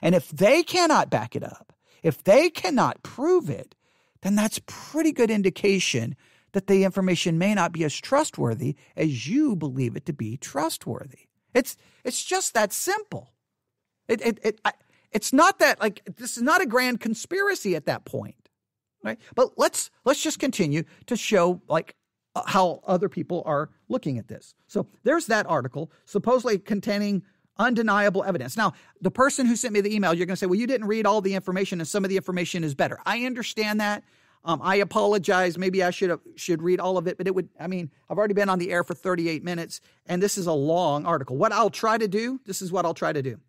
And if they cannot back it up, if they cannot prove it, then that's pretty good indication that the information may not be as trustworthy as you believe it to be trustworthy. It's it's just that simple. It it, it I, it's not that like this is not a grand conspiracy at that point right? But let's let's just continue to show like uh, how other people are looking at this. So there's that article supposedly containing undeniable evidence. Now, the person who sent me the email, you're going to say, "Well, you didn't read all the information, and some of the information is better." I understand that. Um, I apologize. Maybe I should have, should read all of it, but it would. I mean, I've already been on the air for 38 minutes, and this is a long article. What I'll try to do, this is what I'll try to do.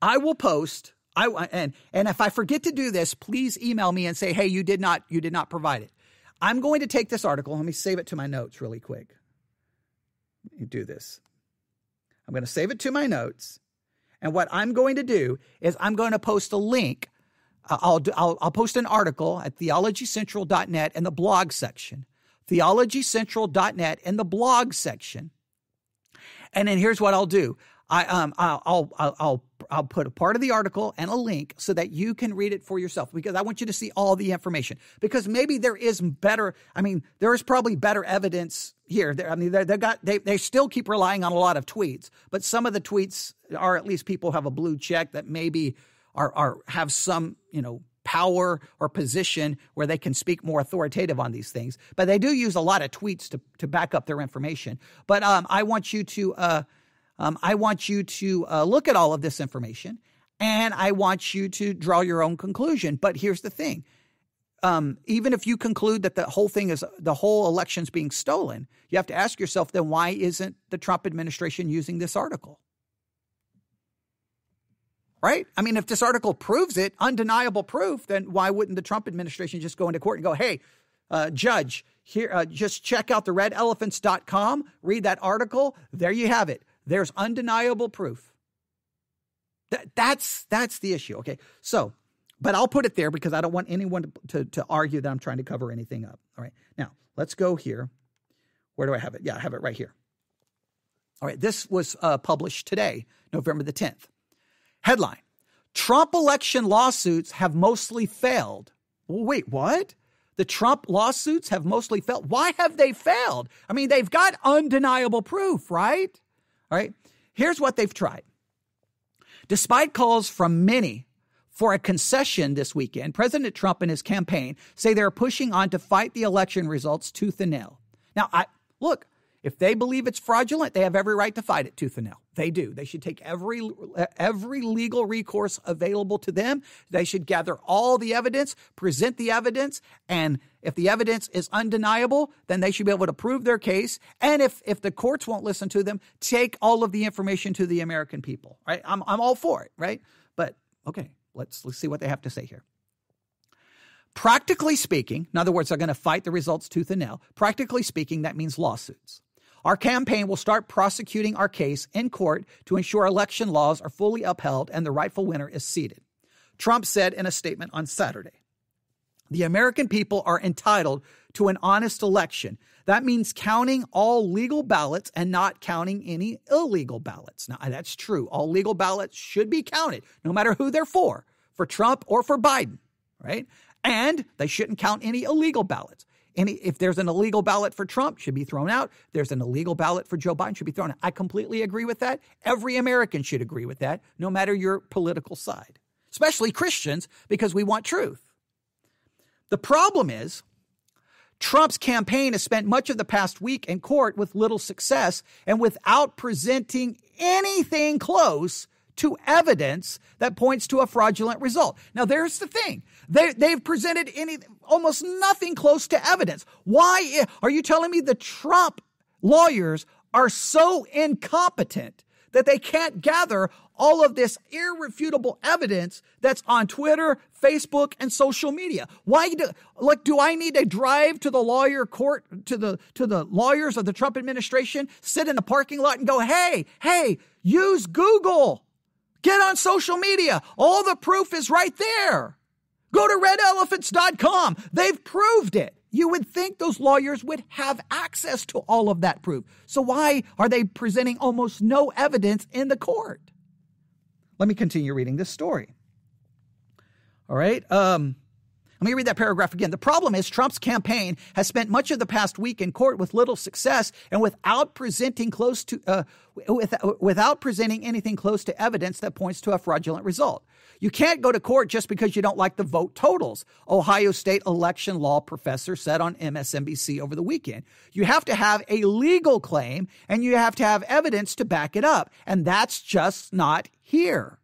I will post I and and if I forget to do this, please email me and say, "Hey, you did not you did not provide it." I'm going to take this article. Let me save it to my notes really quick. do this. I'm going to save it to my notes, and what I'm going to do is I'm going to post a link. I'll, I'll I'll post an article at theologycentral.net in the blog section. Theologycentral.net in the blog section. And then here's what I'll do. I um I'll I'll I'll I'll put a part of the article and a link so that you can read it for yourself because I want you to see all the information because maybe there is better I mean there is probably better evidence here I mean they they got they they still keep relying on a lot of tweets but some of the tweets are at least people have a blue check that maybe are are have some you know power or position where they can speak more authoritative on these things but they do use a lot of tweets to to back up their information but um I want you to uh um, I want you to uh, look at all of this information and I want you to draw your own conclusion. But here's the thing um, even if you conclude that the whole thing is the whole election's being stolen, you have to ask yourself then why isn't the Trump administration using this article? Right? I mean, if this article proves it, undeniable proof, then why wouldn't the Trump administration just go into court and go, hey, uh, judge, here, uh, just check out the redelephants.com, read that article. There you have it. There's undeniable proof. That, that's, that's the issue, okay? So, but I'll put it there because I don't want anyone to, to, to argue that I'm trying to cover anything up, all right? Now, let's go here. Where do I have it? Yeah, I have it right here. All right, this was uh, published today, November the 10th. Headline Trump election lawsuits have mostly failed. Well, wait, what? The Trump lawsuits have mostly failed. Why have they failed? I mean, they've got undeniable proof, right? All right. Here's what they've tried. Despite calls from many for a concession this weekend, President Trump and his campaign say they're pushing on to fight the election results tooth and nail. Now, I look, if they believe it's fraudulent, they have every right to fight it tooth and nail. They do. They should take every every legal recourse available to them. They should gather all the evidence, present the evidence, and if the evidence is undeniable, then they should be able to prove their case. And if if the courts won't listen to them, take all of the information to the American people. Right? I'm I'm all for it, right? But okay, let's let's see what they have to say here. Practically speaking, in other words, they're going to fight the results tooth and nail. Practically speaking, that means lawsuits. Our campaign will start prosecuting our case in court to ensure election laws are fully upheld and the rightful winner is seated. Trump said in a statement on Saturday The American people are entitled to an honest election. That means counting all legal ballots and not counting any illegal ballots. Now, that's true. All legal ballots should be counted, no matter who they're for, for Trump or for Biden, right? And they shouldn't count any illegal ballots. Any, if there's an illegal ballot for Trump, should be thrown out. there's an illegal ballot for Joe Biden, should be thrown out. I completely agree with that. Every American should agree with that, no matter your political side, especially Christians, because we want truth. The problem is, Trump's campaign has spent much of the past week in court with little success and without presenting anything close to evidence that points to a fraudulent result. Now, there's the thing. They, they've presented any, almost nothing close to evidence. Why are you telling me the Trump lawyers are so incompetent that they can't gather all of this irrefutable evidence that's on Twitter, Facebook, and social media. Why do like do I need to drive to the lawyer court to the to the lawyers of the Trump administration, sit in the parking lot and go, "Hey, hey, use Google. Get on social media. All the proof is right there. Go to redelephants.com. They've proved it. You would think those lawyers would have access to all of that proof. So why are they presenting almost no evidence in the court? Let me continue reading this story. All right. Um, let me read that paragraph again. The problem is Trump's campaign has spent much of the past week in court with little success and without presenting close to uh, without presenting anything close to evidence that points to a fraudulent result. You can't go to court just because you don't like the vote totals. Ohio State election law professor said on MSNBC over the weekend. You have to have a legal claim and you have to have evidence to back it up, and that's just not here.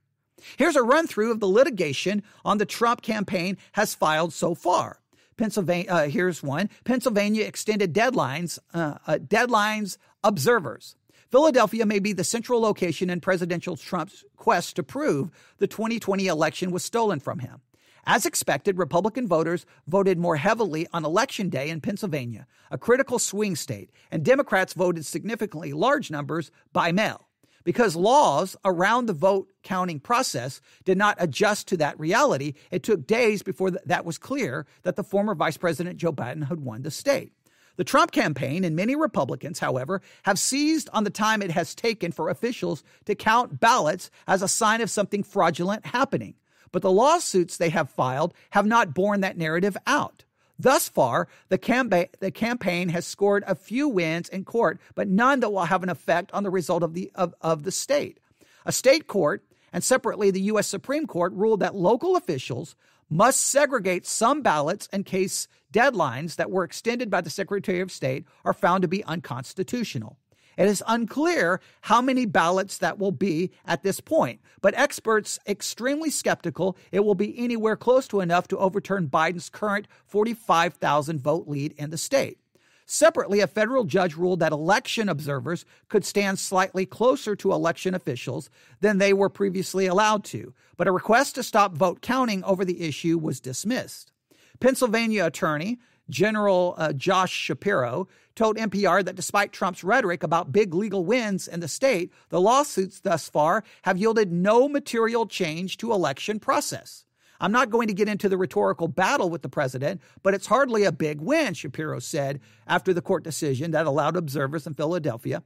Here's a run through of the litigation on the Trump campaign has filed so far. Pennsylvania, uh, here's one. Pennsylvania extended deadlines, uh, uh, deadlines observers. Philadelphia may be the central location in presidential Trump's quest to prove the 2020 election was stolen from him. As expected, Republican voters voted more heavily on Election Day in Pennsylvania, a critical swing state, and Democrats voted significantly large numbers by mail because laws around the vote counting process did not adjust to that reality. It took days before that was clear that the former Vice President Joe Biden had won the state. The Trump campaign and many Republicans, however, have seized on the time it has taken for officials to count ballots as a sign of something fraudulent happening. But the lawsuits they have filed have not borne that narrative out. Thus far, the, campa- the campaign has scored a few wins in court, but none that will have an effect on the result of the, of, of the state. A state court, and separately the U.S. Supreme Court, ruled that local officials must segregate some ballots in case deadlines that were extended by the Secretary of State are found to be unconstitutional. It is unclear how many ballots that will be at this point, but experts extremely skeptical it will be anywhere close to enough to overturn Biden's current 45,000 vote lead in the state. Separately, a federal judge ruled that election observers could stand slightly closer to election officials than they were previously allowed to, but a request to stop vote counting over the issue was dismissed. Pennsylvania attorney General uh, Josh Shapiro told NPR that despite Trump's rhetoric about big legal wins in the state, the lawsuits thus far have yielded no material change to election process. I'm not going to get into the rhetorical battle with the president, but it's hardly a big win, Shapiro said after the court decision that allowed observers in Philadelphia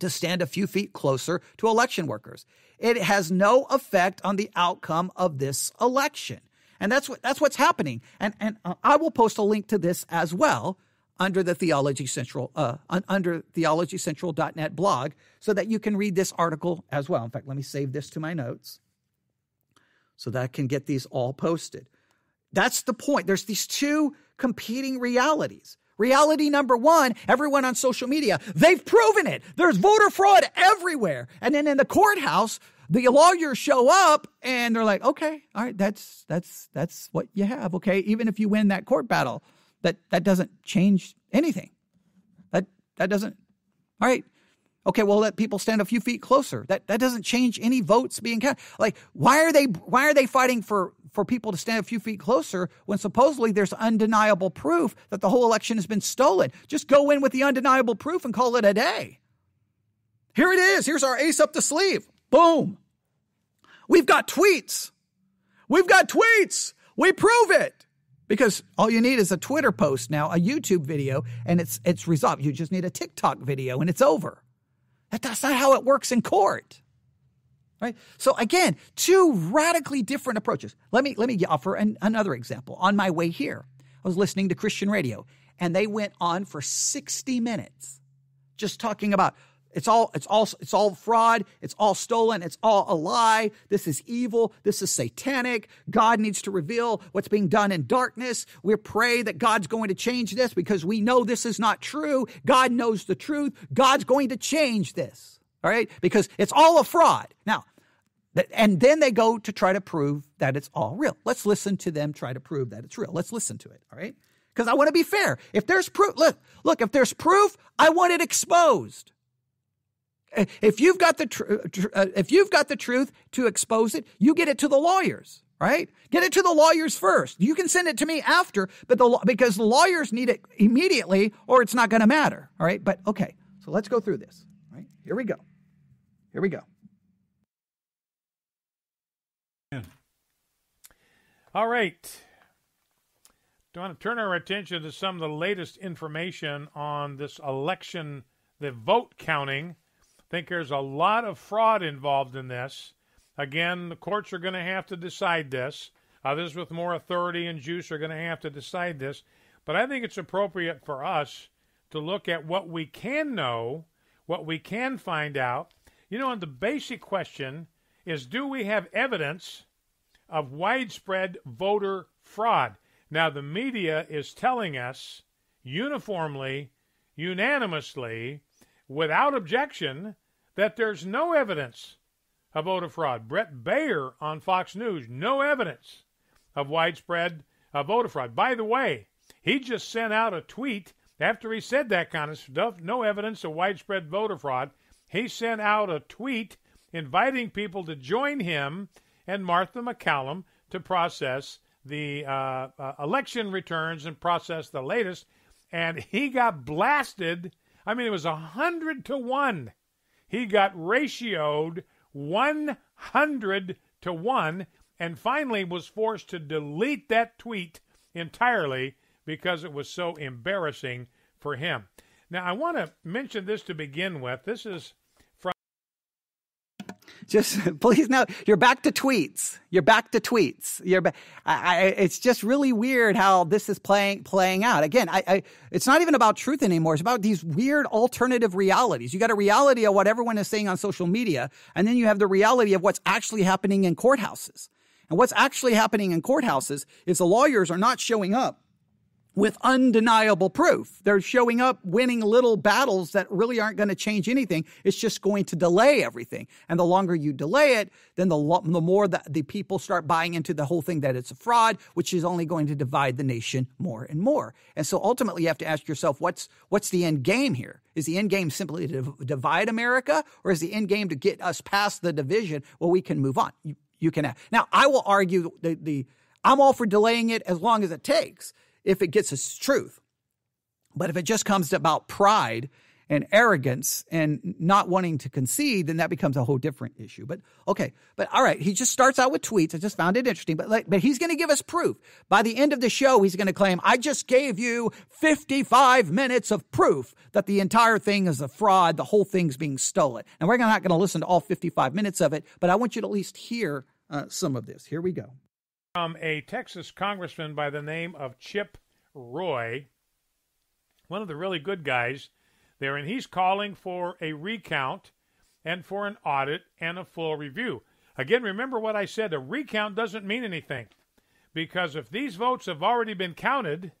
to stand a few feet closer to election workers. It has no effect on the outcome of this election. And that's what that's what's happening. And and uh, I will post a link to this as well under the Theology Central uh, under theologycentral.net blog so that you can read this article as well. In fact, let me save this to my notes so that I can get these all posted. That's the point. There's these two competing realities. Reality number one, everyone on social media, they've proven it. There's voter fraud everywhere. And then in the courthouse, the lawyers show up and they're like, okay, all right, that's that's that's what you have. Okay, even if you win that court battle, that that doesn't change anything. That that doesn't. All right, okay, we'll let people stand a few feet closer. That that doesn't change any votes being counted. Like, why are they why are they fighting for for people to stand a few feet closer when supposedly there's undeniable proof that the whole election has been stolen? Just go in with the undeniable proof and call it a day. Here it is. Here's our ace up the sleeve. Boom. We've got tweets. We've got tweets. We prove it. Because all you need is a Twitter post now, a YouTube video, and it's it's resolved. You just need a TikTok video and it's over. That, that's not how it works in court. Right? So again, two radically different approaches. Let me let me offer an, another example. On my way here, I was listening to Christian radio, and they went on for 60 minutes just talking about it's all it's all it's all fraud, it's all stolen, it's all a lie. This is evil, this is satanic. God needs to reveal what's being done in darkness. We pray that God's going to change this because we know this is not true. God knows the truth. God's going to change this. All right? Because it's all a fraud. Now, and then they go to try to prove that it's all real. Let's listen to them try to prove that it's real. Let's listen to it, all right? Because I want to be fair. If there's proof, look, look, if there's proof, I want it exposed. Eh, if you've got the tr- uh, tr- uh, if you've got the truth to expose it, you get it to the lawyers, right? Get it to the lawyers first. You can send it to me after, but the because the lawyers need it immediately, or it's not going to matter, all right? But okay, so let's go through this. All right, here we go. Here we go. All right. I want to turn our attention to some of the latest information on this election, the vote counting think there's a lot of fraud involved in this. Again, the courts are going to have to decide this. Others with more authority and juice are going to have to decide this. But I think it's appropriate for us to look at what we can know, what we can find out. You know, and the basic question is do we have evidence of widespread voter fraud? Now, the media is telling us uniformly, unanimously, without objection, that there's no evidence of voter fraud. Brett Bayer on Fox News, no evidence of widespread uh, voter fraud. By the way, he just sent out a tweet after he said that kind of stuff, no evidence of widespread voter fraud. He sent out a tweet inviting people to join him and Martha McCallum to process the uh, uh, election returns and process the latest. And he got blasted. I mean, it was a 100 to 1 he got ratioed 100 to 1 and finally was forced to delete that tweet entirely because it was so embarrassing for him. Now, I want to mention this to begin with. This is just please no you're back to tweets you're back to tweets you're I, I, it's just really weird how this is playing playing out again I, I it's not even about truth anymore it's about these weird alternative realities you got a reality of what everyone is saying on social media and then you have the reality of what's actually happening in courthouses and what's actually happening in courthouses is the lawyers are not showing up with undeniable proof. They're showing up winning little battles that really aren't going to change anything. It's just going to delay everything. And the longer you delay it, then the, lo- the more the, the people start buying into the whole thing that it's a fraud, which is only going to divide the nation more and more. And so ultimately you have to ask yourself what's what's the end game here? Is the end game simply to divide America or is the end game to get us past the division where we can move on? You, you can Now, I will argue the, the I'm all for delaying it as long as it takes if it gets us truth. But if it just comes about pride and arrogance and not wanting to concede, then that becomes a whole different issue. But okay, but all right, he just starts out with tweets. I just found it interesting, but like, but he's going to give us proof by the end of the show. He's going to claim, "I just gave you 55 minutes of proof that the entire thing is a fraud. The whole thing's being stolen." And we're not going to listen to all 55 minutes of it, but I want you to at least hear uh, some of this. Here we go from a Texas congressman by the name of Chip Roy, one of the really good guys there, and he's calling for a recount and for an audit and a full review. Again, remember what I said a recount doesn't mean anything because if these votes have already been counted,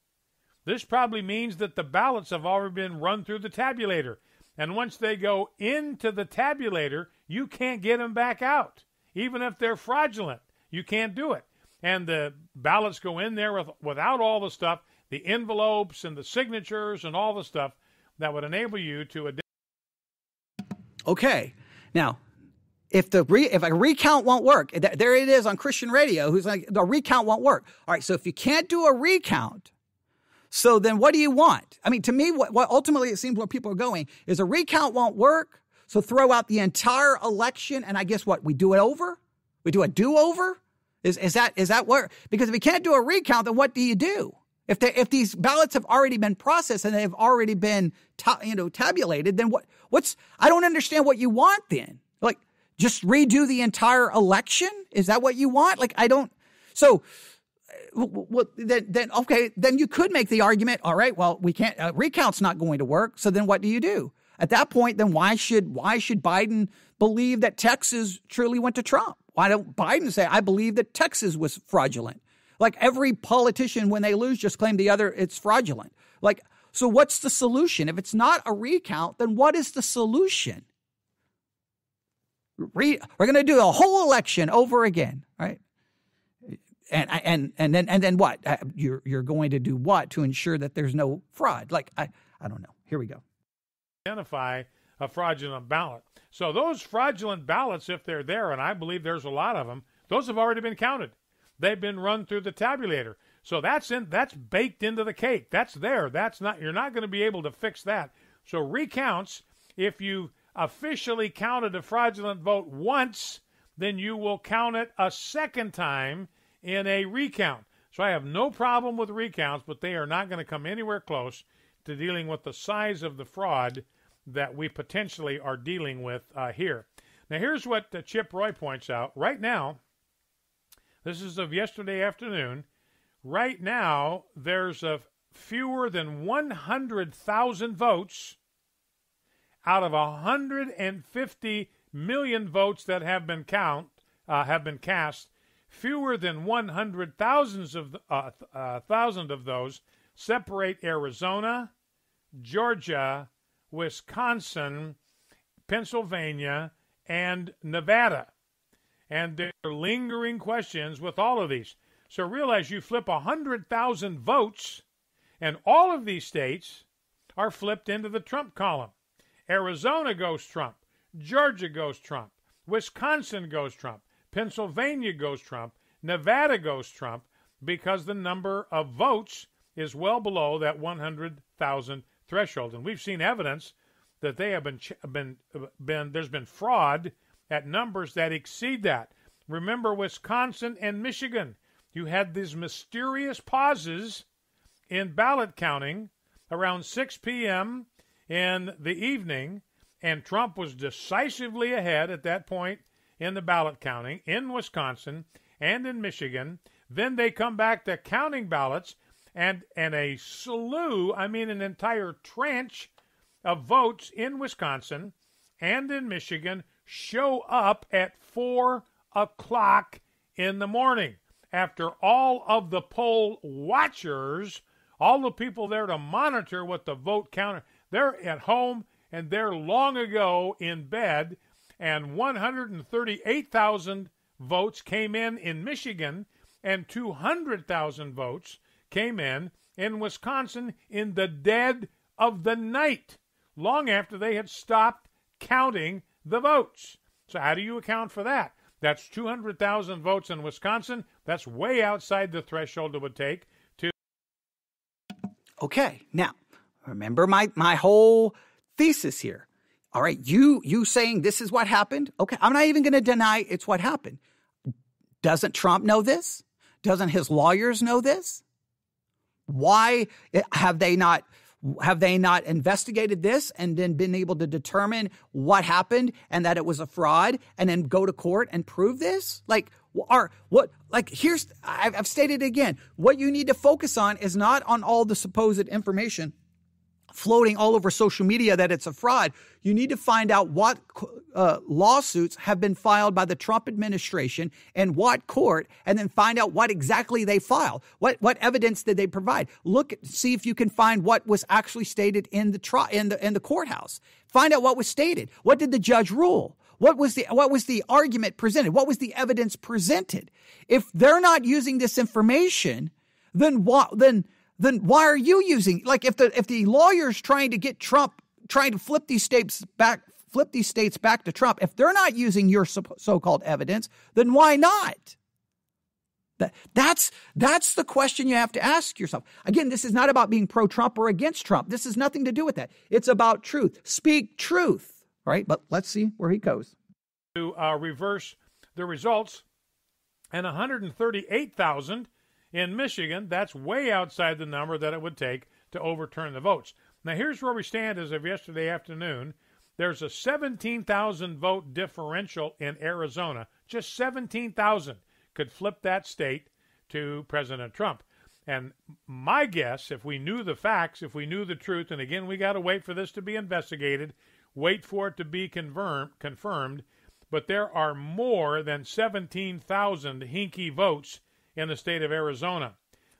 this probably means that the ballots have already been run through the tabulator. And once they go into the tabulator, you can't get them back out, even if they're fraudulent. You can't do it and the ballots go in there with, without all the stuff, the envelopes and the signatures and all the stuff that would enable you to. Ad- okay, now if the re- if a recount won't work, th- there it is on Christian radio. Who's like the recount won't work? All right, so if you can't do a recount, so then what do you want? I mean, to me, what, what ultimately it seems where people are going is a recount won't work. So throw out the entire election, and I guess what we do it over. We do a do over. Is, is that is that where? Because if you can't do a recount, then what do you do? If they, if these ballots have already been processed and they've already been ta- you know tabulated, then what what's I don't understand what you want then. Like just redo the entire election? Is that what you want? Like I don't. So uh, well, then, then okay, then you could make the argument. All right, well we can't uh, recount's not going to work. So then what do you do at that point? Then why should why should Biden believe that Texas truly went to Trump? Why don't Biden say, I believe that Texas was fraudulent? Like every politician, when they lose, just claim the other, it's fraudulent. Like, so what's the solution? If it's not a recount, then what is the solution? Re- we're going to do a whole election over again, right? And and and then and then what? Uh, you're you're going to do what to ensure that there's no fraud? Like I I don't know. Here we go. Identify a fraudulent ballot. So those fraudulent ballots, if they're there, and I believe there's a lot of them, those have already been counted. They've been run through the tabulator. So that's in that's baked into the cake. That's there. That's not you're not going to be able to fix that. So recounts, if you officially counted a fraudulent vote once, then you will count it a second time in a recount. So I have no problem with recounts, but they are not going to come anywhere close to dealing with the size of the fraud that we potentially are dealing with uh, here. Now, here's what uh, Chip Roy points out. Right now, this is of yesterday afternoon. Right now, there's a fewer than 100,000 votes out of 150 million votes that have been count uh, have been cast. Fewer than 100 thousands of uh, uh, thousand of those separate Arizona, Georgia, Wisconsin, Pennsylvania, and Nevada. And there are lingering questions with all of these. So realize you flip 100,000 votes, and all of these states are flipped into the Trump column. Arizona goes Trump. Georgia goes Trump. Wisconsin goes Trump. Pennsylvania goes Trump. Nevada goes Trump because the number of votes is well below that 100,000 threshold. And we've seen evidence that they have been been been there's been fraud at numbers that exceed that. Remember Wisconsin and Michigan. You had these mysterious pauses in ballot counting around 6 p.m. in the evening, and Trump was decisively ahead at that point in the ballot counting in Wisconsin and in Michigan. Then they come back to counting ballots and and a slew, I mean an entire trench of votes in Wisconsin and in Michigan show up at four o'clock in the morning after all of the poll watchers, all the people there to monitor what the vote counter, they're at home and they're long ago in bed. And 138,000 votes came in in Michigan and 200,000 votes came in in Wisconsin in the dead of the night, long after they had stopped counting the votes. So, how do you account for that? That's 200,000 votes in Wisconsin. That's way outside the threshold it would take to. Okay, now remember my, my whole thesis here. All right, you you saying this is what happened? Okay, I'm not even going to deny it's what happened. Doesn't Trump know this? Doesn't his lawyers know this? Why have they not? Have they not investigated this and then been able to determine what happened and that it was a fraud and then go to court and prove this? Like, are what like here's I've, I've stated again what you need to focus on is not on all the supposed information floating all over social media that it's a fraud. You need to find out what uh, lawsuits have been filed by the Trump administration and what court, and then find out what exactly they filed. What what evidence did they provide? Look, see if you can find what was actually stated in the tri- in the in the courthouse. Find out what was stated. What did the judge rule? What was the what was the argument presented? What was the evidence presented? If they're not using this information, then what then then why are you using like if the if the lawyers trying to get Trump trying to flip these states back flip these states back to Trump if they're not using your so-called evidence then why not that that's that's the question you have to ask yourself again this is not about being pro Trump or against Trump this is nothing to do with that it's about truth speak truth all right but let's see where he goes to uh, reverse the results and 138,000 in Michigan, that's way outside the number that it would take to overturn the votes. Now, here's where we stand as of yesterday afternoon. There's a 17,000 vote differential in Arizona. Just 17,000 could flip that state to President Trump. And my guess, if we knew the facts, if we knew the truth, and again, we got to wait for this to be investigated, wait for it to be confirm, confirmed, but there are more than 17,000 hinky votes in the state of Arizona.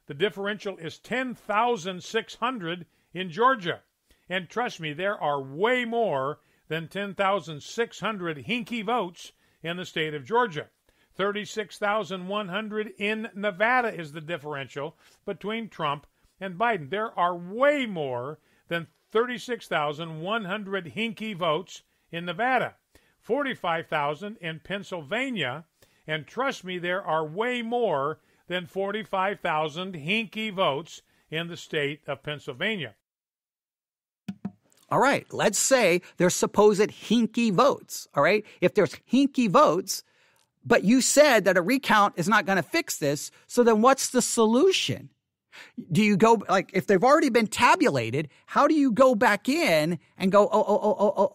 The differential is 10,600 in Georgia. And trust me, there are way more than 10,600 hinky votes in the state of Georgia. 36,100 in Nevada is the differential between Trump and Biden. There are way more than 36,100 hinky votes in Nevada, 45,000 in Pennsylvania, and trust me, there are way more than 45,000 hinky votes in the state of Pennsylvania. All right, let's say there's supposed hinky votes. All right, if there's hinky votes, but you said that a recount is not going to fix this, so then what's the solution? Do you go like if they've already been tabulated? How do you go back in and go oh oh oh oh oh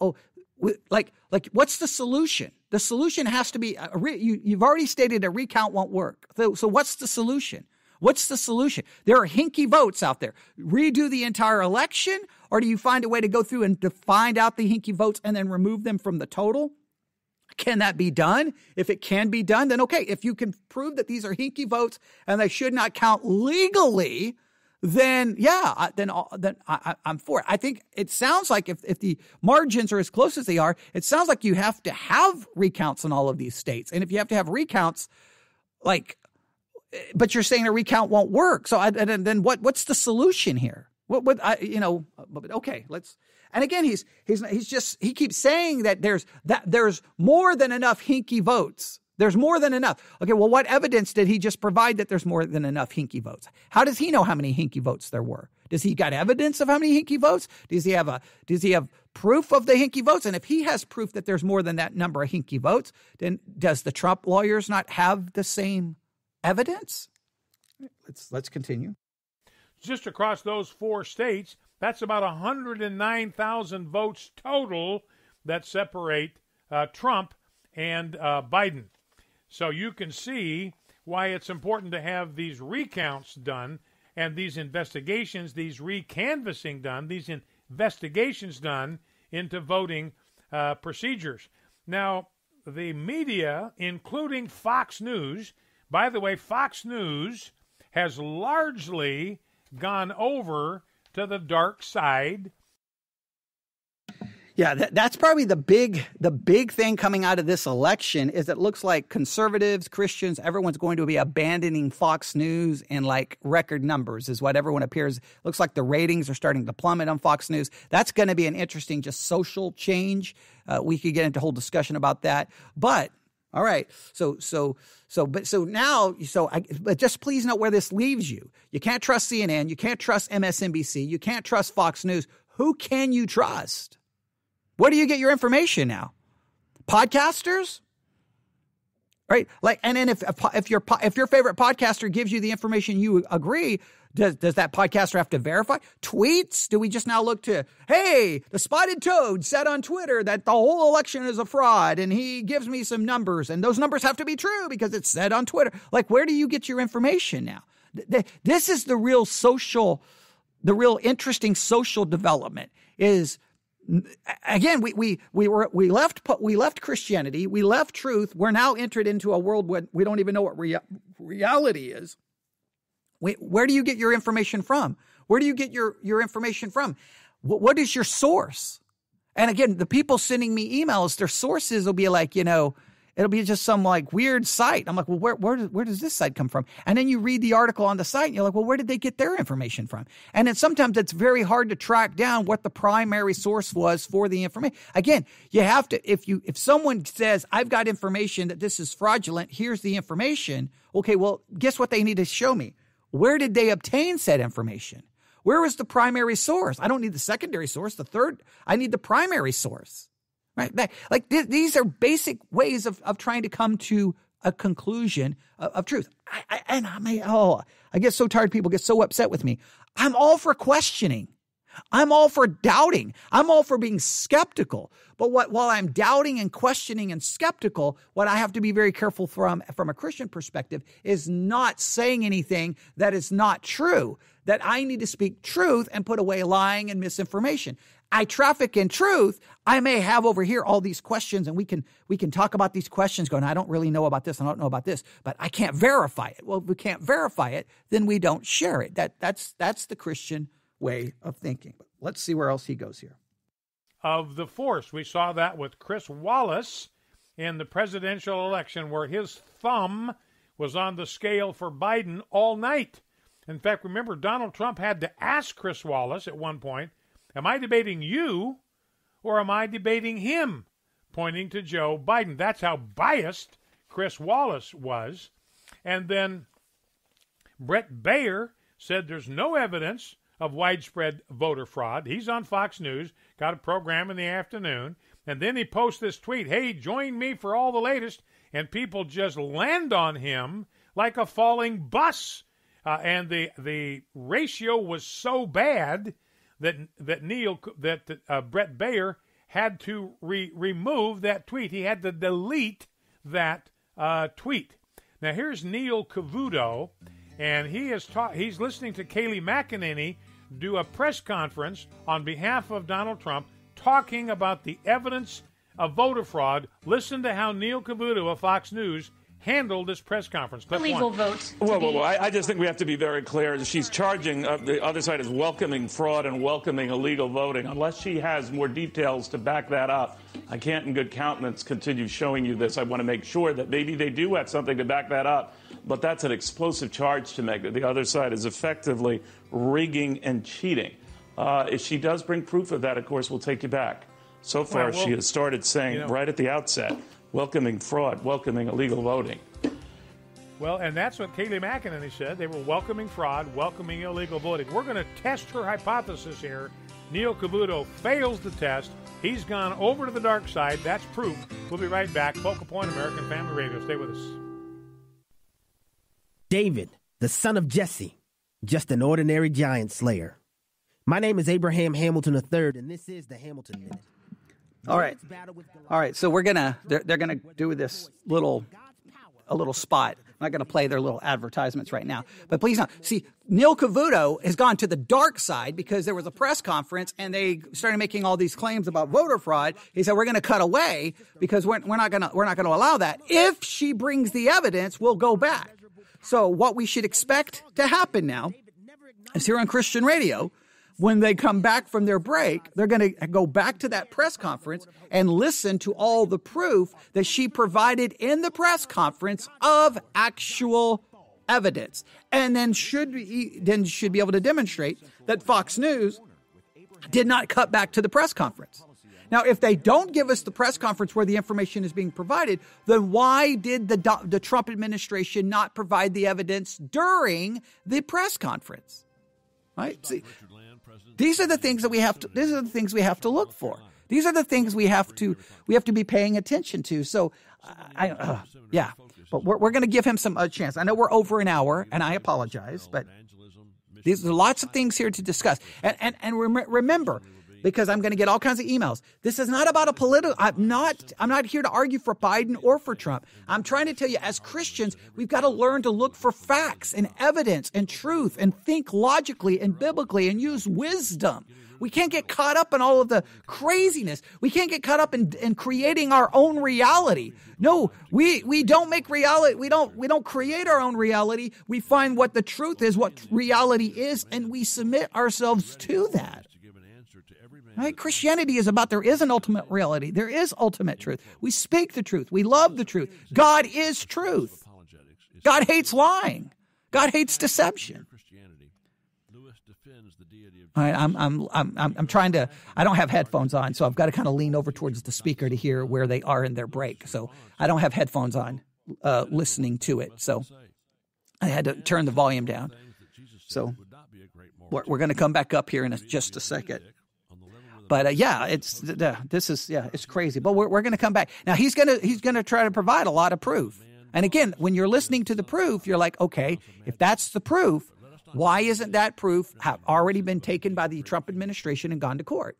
oh like like what's the solution? The solution has to be uh, re, you, you've already stated a recount won't work. So, so what's the solution? What's the solution? There are hinky votes out there. Redo the entire election, or do you find a way to go through and to find out the hinky votes and then remove them from the total? Can that be done? If it can be done, then okay. If you can prove that these are hinky votes and they should not count legally, then yeah, then then I, am for it. I think it sounds like if if the margins are as close as they are, it sounds like you have to have recounts in all of these states, and if you have to have recounts, like, but you're saying a recount won't work. So I, then what what's the solution here? What what I you know? Okay, let's. And again, he's he's he's just he keeps saying that there's that there's more than enough hinky votes there's more than enough. Okay, well, what evidence did he just provide that there's more than enough hinky votes? How does he know how many hinky votes there were? Does he got evidence of how many hinky votes? Does he have a does he have proof of the hinky votes? And if he has proof that there's more than that number of hinky votes, then does the Trump lawyers not have the same evidence? Let's let's continue. Just across those four states, that's about 109,000 votes total that separate uh, Trump and uh, Biden. So you can see why it's important to have these recounts done and these investigations, these recanvassing done, these investigations done into voting uh, procedures. Now, the media, including Fox News, by the way, Fox News has largely gone over to the dark side yeah, that, that's probably the big the big thing coming out of this election is it looks like conservatives, Christians, everyone's going to be abandoning Fox News in like record numbers is what everyone appears. Looks like the ratings are starting to plummet on Fox News. That's going to be an interesting just social change. Uh, we could get into a whole discussion about that, but all right. So so so but so now so I but just please note where this leaves you. You can't trust CNN, you can't trust MSNBC, you can't trust Fox News. Who can you trust? Where do you get your information now? Podcasters? Right? Like, and then if, if your, if your favorite podcaster gives you the information you agree, does, does that podcaster have to verify? Tweets? Do we just now look to, hey, the spotted toad said on Twitter that the whole election is a fraud and he gives me some numbers and those numbers have to be true because it's said on Twitter. Like, where do you get your information now? This is the real social, the real interesting social development is again, we, we, we were, we left, we left Christianity, we left truth. We're now entered into a world where we don't even know what rea- reality is. We, where do you get your information from? Where do you get your, your information from? W- what is your source? And again, the people sending me emails, their sources will be like, you know, It'll be just some like weird site. I'm like, well, where, where, where does this site come from? And then you read the article on the site and you're like, well, where did they get their information from? And then sometimes it's very hard to track down what the primary source was for the information. Again, you have to, if you, if someone says, I've got information that this is fraudulent, here's the information. Okay, well, guess what they need to show me? Where did they obtain said information? Where was the primary source? I don't need the secondary source, the third, I need the primary source right? That, like th- these are basic ways of, of trying to come to a conclusion of, of truth. I, I, and I may, oh, I get so tired. People get so upset with me. I'm all for questioning. I'm all for doubting. I'm all for being skeptical. But what, while I'm doubting and questioning and skeptical, what I have to be very careful from, from a Christian perspective is not saying anything that is not true, that I need to speak truth and put away lying and misinformation. I traffic in truth, I may have over here all these questions and we can we can talk about these questions going I don't really know about this, I don't know about this, but I can't verify it. Well, if we can't verify it, then we don't share it. That that's that's the Christian way of thinking. But let's see where else he goes here. Of the force, we saw that with Chris Wallace in the presidential election where his thumb was on the scale for Biden all night. In fact, remember Donald Trump had to ask Chris Wallace at one point Am I debating you or am I debating him? Pointing to Joe Biden. That's how biased Chris Wallace was. And then Brett Bayer said there's no evidence of widespread voter fraud. He's on Fox News, got a program in the afternoon. And then he posts this tweet Hey, join me for all the latest. And people just land on him like a falling bus. Uh, and the, the ratio was so bad that that Neil that uh, Brett Bayer had to re- remove that tweet. He had to delete that uh, tweet. Now here's Neil Cavuto, and he is ta- he's listening to Kaylee McEnany do a press conference on behalf of Donald Trump, talking about the evidence of voter fraud. Listen to how Neil Cavuto of Fox News handle this press conference. Clip Illegal one. vote. Well, well, well. I, I, just think we have to be very clear. She's charging uh, the other side is welcoming fraud and welcoming illegal voting. Unless she has more details to back that up, I can't, in good countenance, continue showing you this. I want to make sure that maybe they do have something to back that up. But that's an explosive charge to make that the other side is effectively rigging and cheating. Uh, if she does bring proof of that, of course, we'll take you back. So far, well, well, she has started saying you know, right at the outset welcoming fraud, welcoming illegal voting. Well, and that's what Kaylee McEnany said. They were welcoming fraud, welcoming illegal voting. We're going to test her hypothesis here. Neil Cavuto fails the test. He's gone over to the dark side. That's proof. We'll be right back. Focal Point American Family Radio. Stay with us. David, the son of Jesse, just an ordinary giant slayer. My name is Abraham Hamilton III, and this is the Hamilton Minute. All right. All right. So we're going to, they're, they're going to do this little, a little spot. I'm not going to play their little advertisements right now, but please not. See, Neil Cavuto has gone to the dark side because there was a press conference and they started making all these claims about voter fraud. He said, we're going to cut away because we're, we're not going to, we're not going to allow that. If she brings the evidence, we'll go back. So what we should expect to happen now is here on Christian radio, when they come back from their break, they're going to go back to that press conference and listen to all the proof that she provided in the press conference of actual evidence. And then should be, then should be able to demonstrate that Fox News did not cut back to the press conference. Now, if they don't give us the press conference where the information is being provided, then why did the, the Trump administration not provide the evidence during the press conference? Right? See, these are the things that we have to these are the things we have to look for. These are the things we have to we have to be paying attention to. So I, uh, yeah, but we're, we're going to give him some a uh, chance. I know we're over an hour, and I apologize, but there's lots of things here to discuss. And and, and remember, because I'm going to get all kinds of emails. This is not about a political. I'm not. I'm not here to argue for Biden or for Trump. I'm trying to tell you, as Christians, we've got to learn to look for facts and evidence and truth and think logically and biblically and use wisdom. We can't get caught up in all of the craziness. We can't get caught up in, in creating our own reality. No, we, we don't make reality. We don't, we don't create our own reality. We find what the truth is, what reality is, and we submit ourselves to that. Right? Christianity is about there is an ultimate reality. There is ultimate truth. We speak the truth. We love the truth. God is truth. God hates lying. God hates deception. I, am I'm, I'm, I'm, I'm trying to, I don't have headphones on, so I've got to kind of lean over towards the speaker to hear where they are in their break. So I don't have headphones on uh, listening to it. So I had to turn the volume down. So we're, we're going to come back up here in a, just a second. But uh, yeah, it's this is yeah, it's crazy. But we're, we're going to come back. Now he's going to he's going to try to provide a lot of proof. And again, when you're listening to the proof, you're like, okay, if that's the proof, why isn't that proof have already been taken by the Trump administration and gone to court?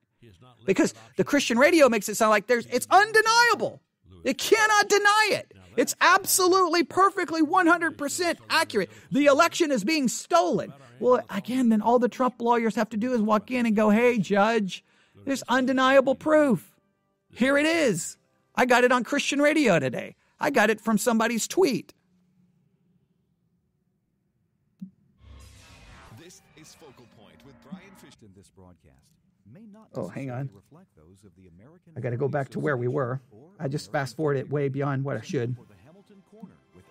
Because the Christian radio makes it sound like there's it's undeniable. You cannot deny it. It's absolutely perfectly 100% accurate. The election is being stolen. Well, again, then all the Trump lawyers have to do is walk in and go, "Hey, judge, there's undeniable proof. Here it is. I got it on Christian radio today. I got it from somebody's tweet. This is Focal Point with Brian Fishton. This broadcast may not oh, hang on. I got to go back to where we were. I just fast forwarded it way beyond what I should.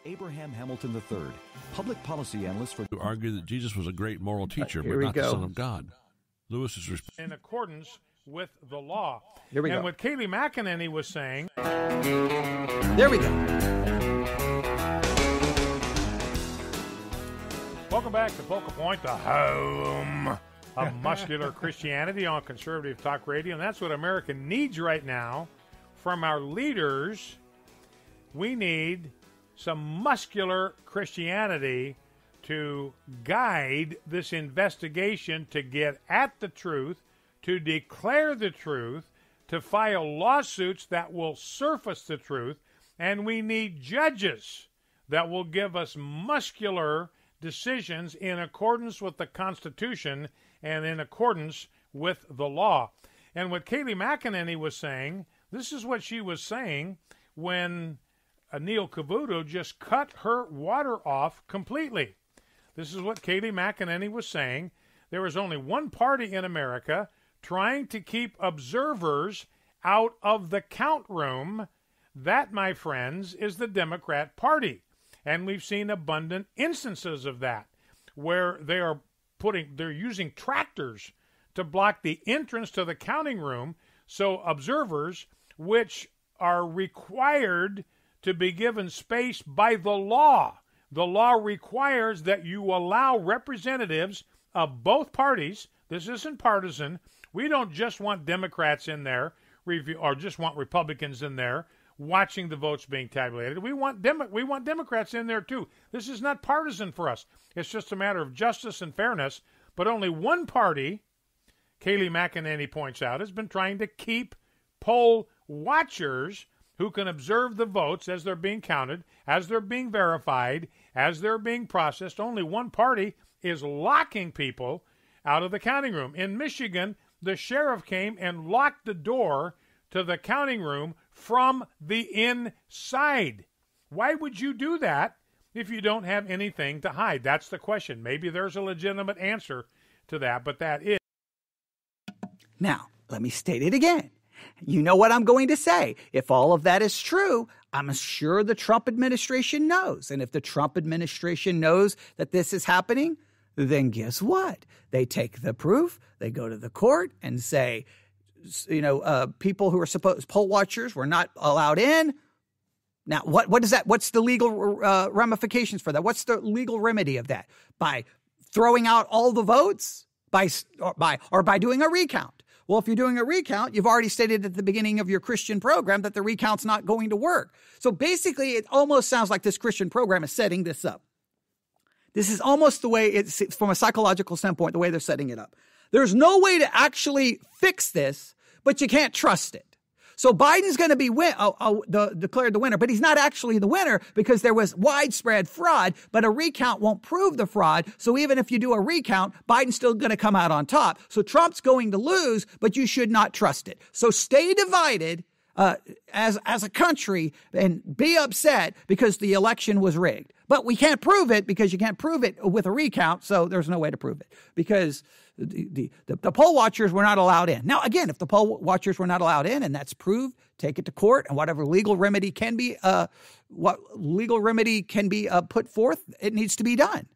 Abraham Hamilton III, public policy analyst for. Who argued that Jesus was a great moral teacher, uh, but not go. the Son of God. Lewis is. In accordance with the law. Here we and go. what Kaylee McEnany was saying. There we go. Welcome back to Polka Point, the home of muscular Christianity on conservative talk radio. And that's what America needs right now from our leaders. We need some muscular Christianity to guide this investigation to get at the truth to declare the truth, to file lawsuits that will surface the truth, and we need judges that will give us muscular decisions in accordance with the Constitution and in accordance with the law. And what Kaylee McEnany was saying, this is what she was saying when Neil Cavuto just cut her water off completely. This is what Katie McEnany was saying. There is only one party in America trying to keep observers out of the count room. That, my friends, is the Democrat Party. And we've seen abundant instances of that where they are putting, they're using tractors to block the entrance to the counting room so observers, which are required to be given space by the law, the law requires that you allow representatives of both parties, this isn't partisan, we don't just want Democrats in there review, or just want Republicans in there watching the votes being tabulated. We want Demo- we want Democrats in there too. This is not partisan for us. It's just a matter of justice and fairness. But only one party, Kaylee McEnany points out, has been trying to keep poll watchers who can observe the votes as they're being counted, as they're being verified, as they're being processed. Only one party is locking people out of the counting room. In Michigan, the sheriff came and locked the door to the counting room from the inside. Why would you do that if you don't have anything to hide? That's the question. Maybe there's a legitimate answer to that, but that is. Now, let me state it again. You know what I'm going to say. If all of that is true, I'm sure the Trump administration knows. And if the Trump administration knows that this is happening, then guess what? They take the proof, they go to the court and say, you know, uh, people who are supposed poll watchers were not allowed in. Now, what what is that? What's the legal uh, ramifications for that? What's the legal remedy of that? By throwing out all the votes, by or by or by doing a recount. Well, if you're doing a recount, you've already stated at the beginning of your Christian program that the recount's not going to work. So basically, it almost sounds like this Christian program is setting this up. This is almost the way it's from a psychological standpoint, the way they're setting it up. There's no way to actually fix this, but you can't trust it. So Biden's going to be win- oh, oh, the, declared the winner, but he's not actually the winner because there was widespread fraud, but a recount won't prove the fraud. So even if you do a recount, Biden's still going to come out on top. So Trump's going to lose, but you should not trust it. So stay divided uh, as as a country and be upset because the election was rigged. But we can't prove it because you can't prove it with a recount, so there's no way to prove it because the, the, the poll watchers were not allowed in. Now, again, if the poll watchers were not allowed in and that's proved, take it to court and whatever legal remedy can be uh, what legal remedy can be uh, put forth, it needs to be done.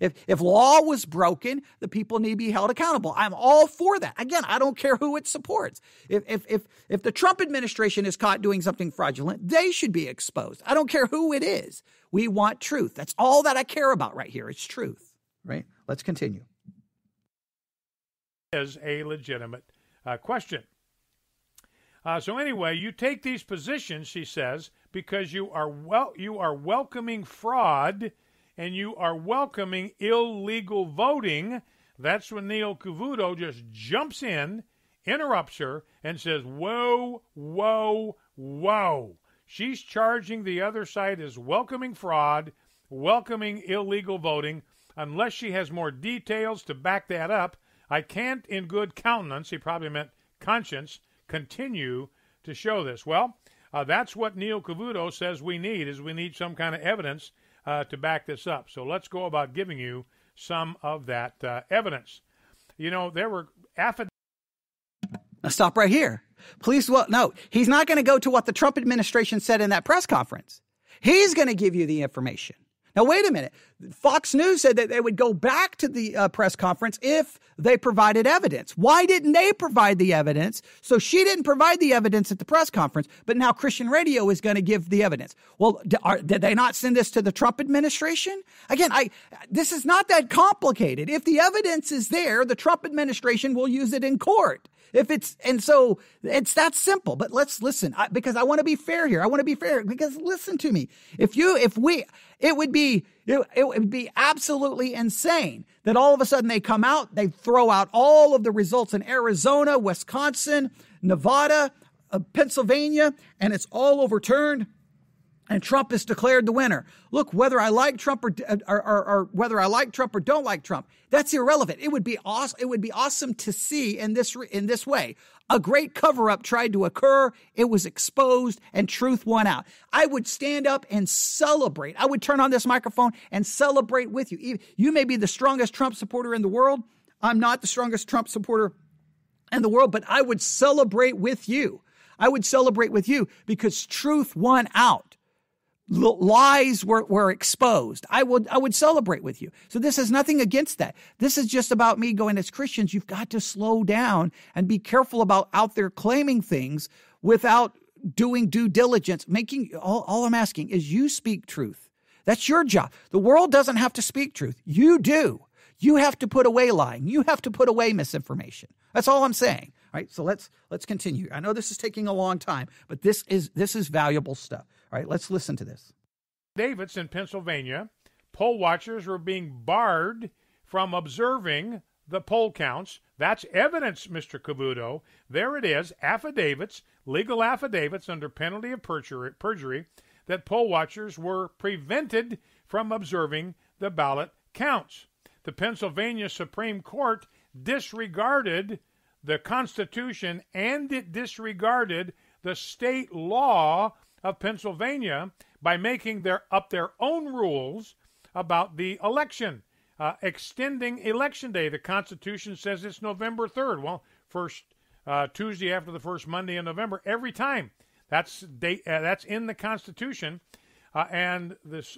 If, if law was broken, the people need to be held accountable. I'm all for that. Again, I don't care who it supports. If, if, if, if the Trump administration is caught doing something fraudulent, they should be exposed. I don't care who it is. We want truth. That's all that I care about right here. It's truth, right? Let's continue. Is a legitimate uh, question. Uh, so anyway, you take these positions, she says, because you are well, you are welcoming fraud and you are welcoming illegal voting, that's when Neil Cavuto just jumps in, interrupts her, and says, Whoa, whoa, whoa. She's charging the other side as welcoming fraud, welcoming illegal voting. Unless she has more details to back that up, I can't, in good countenance, he probably meant conscience, continue to show this. Well, uh, that's what Neil Cavuto says we need is we need some kind of evidence uh, to back this up. So let's go about giving you some of that uh, evidence. You know, there were affidavits. Stop right here. please. will, no, he's not going to go to what the Trump administration said in that press conference. He's going to give you the information. Now, wait a minute. Fox News said that they would go back to the uh, press conference if they provided evidence. Why didn't they provide the evidence? So she didn't provide the evidence at the press conference, but now Christian radio is going to give the evidence. Well, d- are, did they not send this to the Trump administration? Again, I this is not that complicated. If the evidence is there, the Trump administration will use it in court. If it's and so it's that simple. But let's listen I, because I want to be fair here. I want to be fair because listen to me. If you if we it would be it, it, would be absolutely insane that all of a sudden they come out, they throw out all of the results in Arizona, Wisconsin, Nevada, uh, Pennsylvania, and it's all overturned. And Trump is declared the winner. Look, whether I like Trump or, uh, or, or, or whether I like Trump or don't like Trump, that's irrelevant. It would be awesome. It would be awesome to see in this in this way a great cover up tried to occur, it was exposed, and truth won out. I would stand up and celebrate. I would turn on this microphone and celebrate with you. You may be the strongest Trump supporter in the world. I'm not the strongest Trump supporter in the world, but I would celebrate with you. I would celebrate with you because truth won out lies were, were exposed. I would, I would celebrate with you. So this is nothing against that. This is just about me going as Christians, you've got to slow down and be careful about out there claiming things without doing due diligence. Making all, all I'm asking is you speak truth. That's your job. The world doesn't have to speak truth. You do. You have to put away lying. You have to put away misinformation. That's all I'm saying. All right. So let's let's continue. I know this is taking a long time, but this is this is valuable stuff right? Let's listen to this. Davids in Pennsylvania, poll watchers were being barred from observing the poll counts. That's evidence, Mr. Cavuto. There it is affidavits, legal affidavits under penalty of perjury, perjury that poll watchers were prevented from observing the ballot counts. The Pennsylvania Supreme Court disregarded the Constitution and it disregarded the state law of Pennsylvania by making their up their own rules about the election, uh, extending election day. The Constitution says it's November third. Well, first uh, Tuesday after the first Monday in November every time. That's date, uh, that's in the Constitution, uh, and this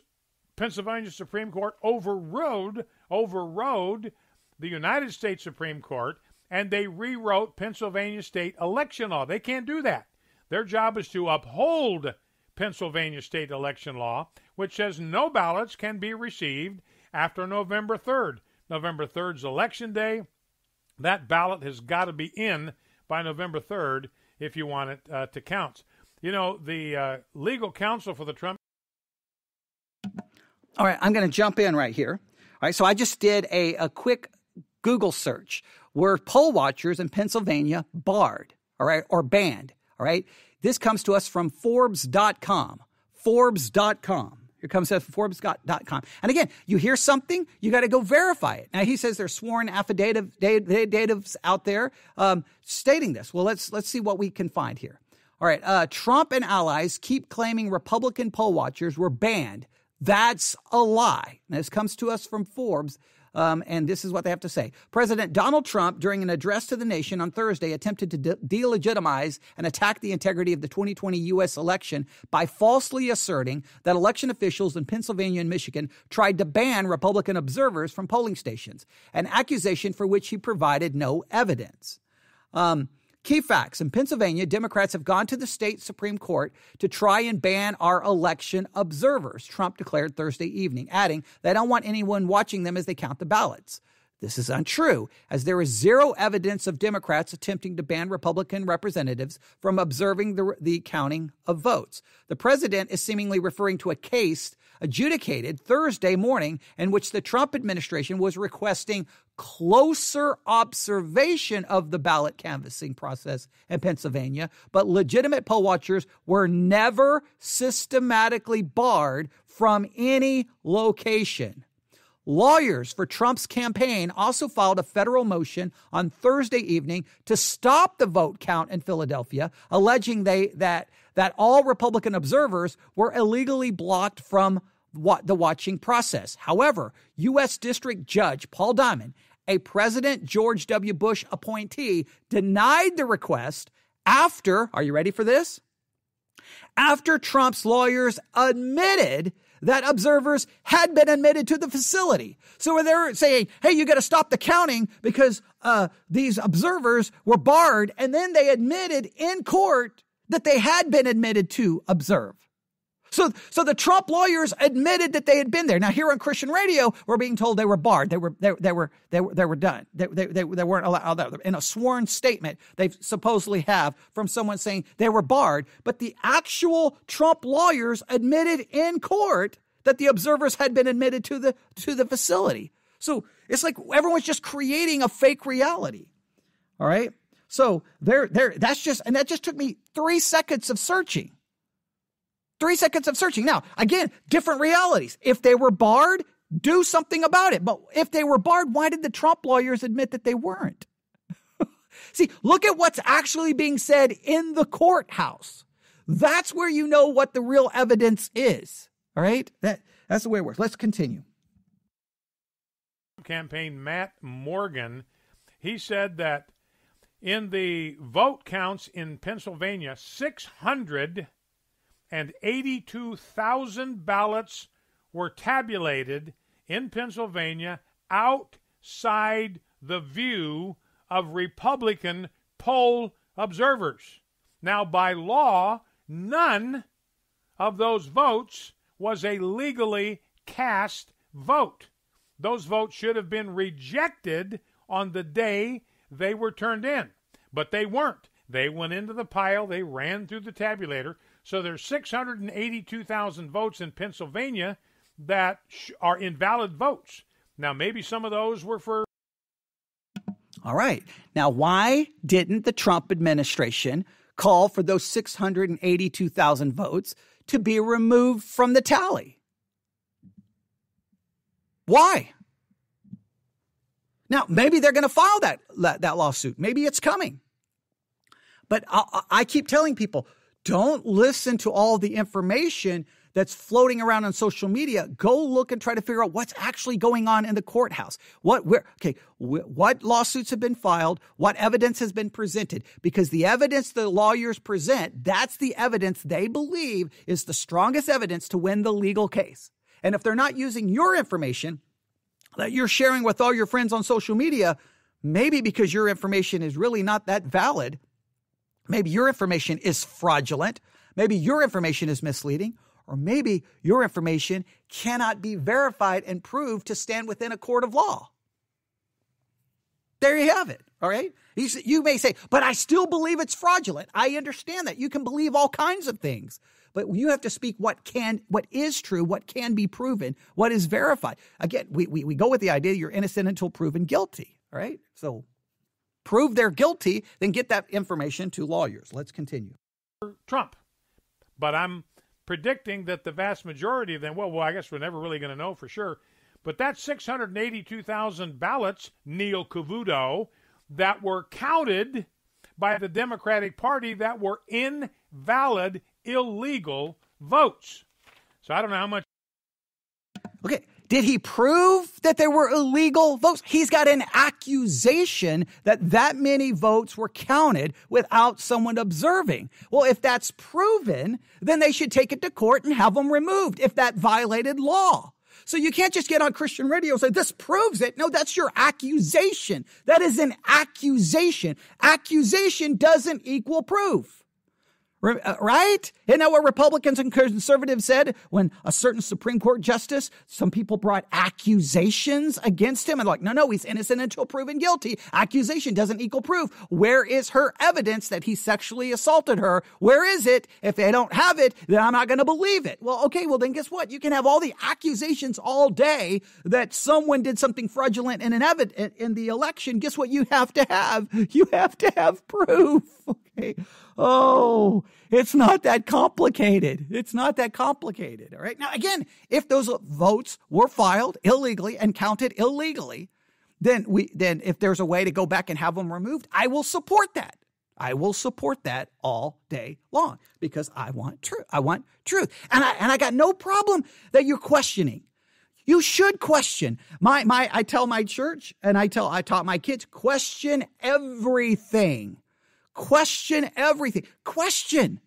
Pennsylvania Supreme Court overrode overrode the United States Supreme Court, and they rewrote Pennsylvania state election law. They can't do that. Their job is to uphold Pennsylvania state election law, which says no ballots can be received after November 3rd. November 3rd's election day. That ballot has got to be in by November 3rd if you want it uh, to count. You know, the uh, legal counsel for the Trump. All right, I'm going to jump in right here. All right, so I just did a, a quick Google search. Were poll watchers in Pennsylvania barred, all right, or banned? All right. This comes to us from Forbes.com. Forbes.com. Here comes Seth Forbes.com. And again, you hear something, you got to go verify it. Now he says there's sworn affidavits out there um, stating this. Well, let's let's see what we can find here. All right, uh, Trump and allies keep claiming Republican poll watchers were banned. That's a lie. And this comes to us from Forbes. Um, and this is what they have to say. President Donald Trump, during an address to the nation on Thursday, attempted to de- delegitimize and attack the integrity of the 2020 U.S. election by falsely asserting that election officials in Pennsylvania and Michigan tried to ban Republican observers from polling stations, an accusation for which he provided no evidence. Um, Key facts In Pennsylvania, Democrats have gone to the state Supreme Court to try and ban our election observers, Trump declared Thursday evening, adding they don't want anyone watching them as they count the ballots. This is untrue, as there is zero evidence of Democrats attempting to ban Republican representatives from observing the, the counting of votes. The president is seemingly referring to a case adjudicated Thursday morning, in which the Trump administration was requesting closer observation of the ballot canvassing process in Pennsylvania, but legitimate poll watchers were never systematically barred from any location. Lawyers for Trump's campaign also filed a federal motion on Thursday evening to stop the vote count in Philadelphia, alleging they that that all Republican observers were illegally blocked from the watching process. However, U.S. District Judge Paul Diamond, a President George W. Bush appointee, denied the request after, are you ready for this? After Trump's lawyers admitted that observers had been admitted to the facility. So they're saying, hey, you got to stop the counting because uh, these observers were barred. And then they admitted in court that they had been admitted to observe. So, so the Trump lawyers admitted that they had been there. Now, here on Christian radio, we're being told they were barred. They were, they, they were, they were, they were done. They, they, they, they weren't allowed. In a sworn statement, they supposedly have from someone saying they were barred. But the actual Trump lawyers admitted in court that the observers had been admitted to the to the facility. So it's like everyone's just creating a fake reality. All right. So there, there, that's just, and that just took me three seconds of searching. Three seconds of searching. Now, again, different realities. If they were barred, do something about it. But if they were barred, why did the Trump lawyers admit that they weren't? See, look at what's actually being said in the courthouse. That's where you know what the real evidence is. All right? That, that's the way it works. Let's continue. Campaign Matt Morgan, he said that in the vote counts in Pennsylvania, 682,000 ballots were tabulated in Pennsylvania outside the view of Republican poll observers. Now, by law, none of those votes was a legally cast vote. Those votes should have been rejected on the day they were turned in, but they weren't. They went into the pile, they ran through the tabulator. So there's 682,000 votes in Pennsylvania that are invalid votes. Now, maybe some of those were for. All right. Now, why didn't the Trump administration call for those 682,000 votes to be removed from the tally? Why? Now, maybe they're going to file that, that lawsuit. Maybe it's coming. But I, I keep telling people don't listen to all the information that's floating around on social media. Go look and try to figure out what's actually going on in the courthouse. What where okay, what lawsuits have been filed, what evidence has been presented because the evidence the lawyers present, that's the evidence they believe is the strongest evidence to win the legal case. And if they're not using your information, that you're sharing with all your friends on social media, maybe because your information is really not that valid. Maybe your information is fraudulent. Maybe your information is misleading. Or maybe your information cannot be verified and proved to stand within a court of law. There you have it. All right. You may say, but I still believe it's fraudulent. I understand that. You can believe all kinds of things. But you have to speak what can, what is true, what can be proven, what is verified. Again, we, we, we go with the idea you're innocent until proven guilty. All right. So prove they're guilty, then get that information to lawyers. Let's continue. Trump. But I'm predicting that the vast majority of them, well, well I guess we're never really going to know for sure. But that 682,000 ballots, Neil Cavuto, that were counted by the Democratic Party that were invalid illegal votes. So I don't know how much. Okay. Did he prove that there were illegal votes? He's got an accusation that that many votes were counted without someone observing. Well, if that's proven, then they should take it to court and have them removed if that violated law. So you can't just get on Christian radio and say, this proves it. No, that's your accusation. That is an accusation. Accusation doesn't equal proof. Uh, right? Isn't that what Republicans and conservatives said when a certain Supreme Court justice, some people brought accusations against him and, like, no, no, he's innocent until proven guilty. Accusation doesn't equal proof. Where is her evidence that he sexually assaulted her? Where is it? If they don't have it, then I'm not going to believe it. Well, okay, well, then guess what? You can have all the accusations all day that someone did something fraudulent in, an ev- in the election. Guess what you have to have? You have to have proof. Okay. Oh, it's not that complicated. It's not that complicated. All right. Now, again, if those votes were filed illegally and counted illegally, then we then if there's a way to go back and have them removed, I will support that. I will support that all day long because I want truth. I want truth. And I and I got no problem that you're questioning. You should question. My my I tell my church and I tell I taught my kids question everything. Question everything. Question.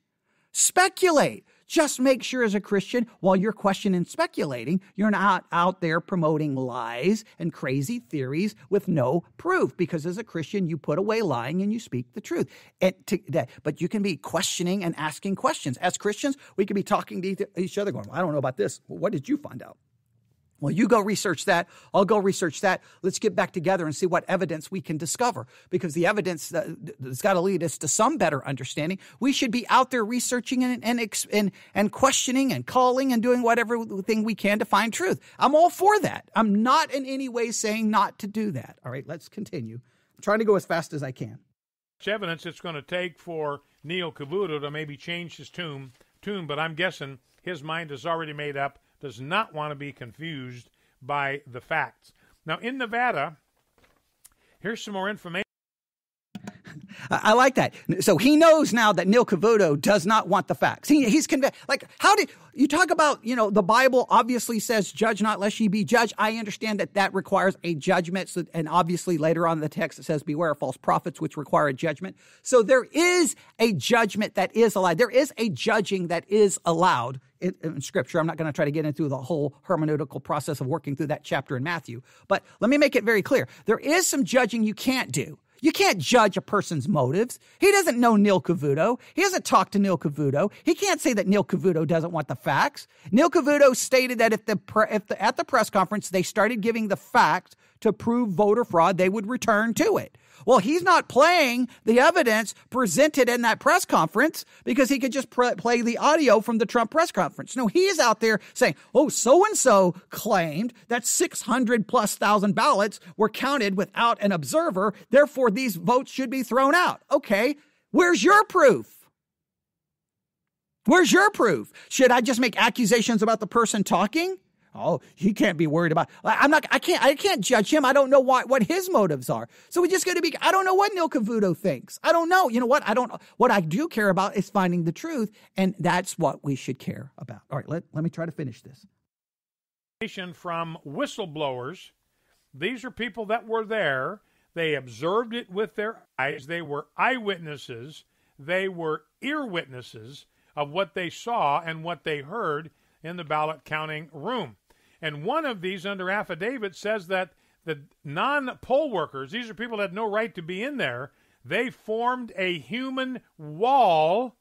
Speculate. Just make sure as a Christian, while you're questioning and speculating, you're not out there promoting lies and crazy theories with no proof. Because as a Christian, you put away lying and you speak the truth. To, that, but you can be questioning and asking questions. As Christians, we can be talking to each other, going, well, I don't know about this. Well, what did you find out? Well, you go research that. I'll go research that. Let's get back together and see what evidence we can discover because the evidence that's got to lead us to some better understanding. We should be out there researching and, and, and, and questioning and calling and doing whatever thing we can to find truth. I'm all for that. I'm not in any way saying not to do that. All right, let's continue. I'm trying to go as fast as I can. It's evidence it's going to take for Neil Cavuto to maybe change his tomb tune, but I'm guessing his mind is already made up does not want to be confused by the facts. Now, in Nevada, here's some more information. I, like that. So he knows now that Neil Cavuto does not want the facts. He, he's convinced. Like, how did you talk about, you know, the Bible obviously says, judge not lest ye be judged. I understand that that requires a judgment. So, and obviously later on in the text, it says, beware of false prophets, which require a judgment. So there is a judgment that is allowed. There is a judging that is allowed in, in scripture. I'm not going to try to get into the whole hermeneutical process of working through that chapter in Matthew, but let me make it very clear. There is some judging you can't do. You can't judge a person's motives. He doesn't know Neil Cavuto. He hasn't talked to Neil Cavuto. He can't say that Neil Cavuto doesn't want the facts. Neil Cavuto stated that if the, if the at the press conference they started giving the fact to prove voter fraud, they would return to it. Well, he's not playing the evidence presented in that press conference because he could just pre- play the audio from the Trump press conference. No, he's out there saying, oh, so and so claimed that 600 plus thousand ballots were counted without an observer. Therefore, these votes should be thrown out. Okay, where's your proof? Where's your proof? Should I just make accusations about the person talking? Oh, he can't be worried about. I'm not. I can't. I can't judge him. I don't know why, what his motives are. So we just got to be. I don't know what Neil Cavuto thinks. I don't know. You know what? I don't. What I do care about is finding the truth, and that's what we should care about. All right. Let Let me try to finish this. From whistleblowers, these are people that were there. They observed it with their eyes. They were eyewitnesses. They were ear witnesses of what they saw and what they heard in the ballot counting room. And one of these under affidavit says that the non poll workers, these are people that had no right to be in there, they formed a human wall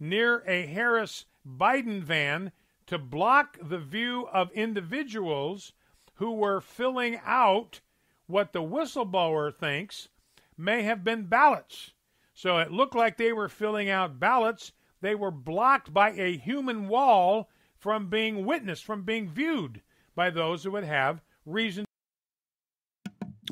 near a Harris Biden van to block the view of individuals who were filling out what the whistleblower thinks may have been ballots. So it looked like they were filling out ballots. They were blocked by a human wall from being witnessed, from being viewed by those who would have reason.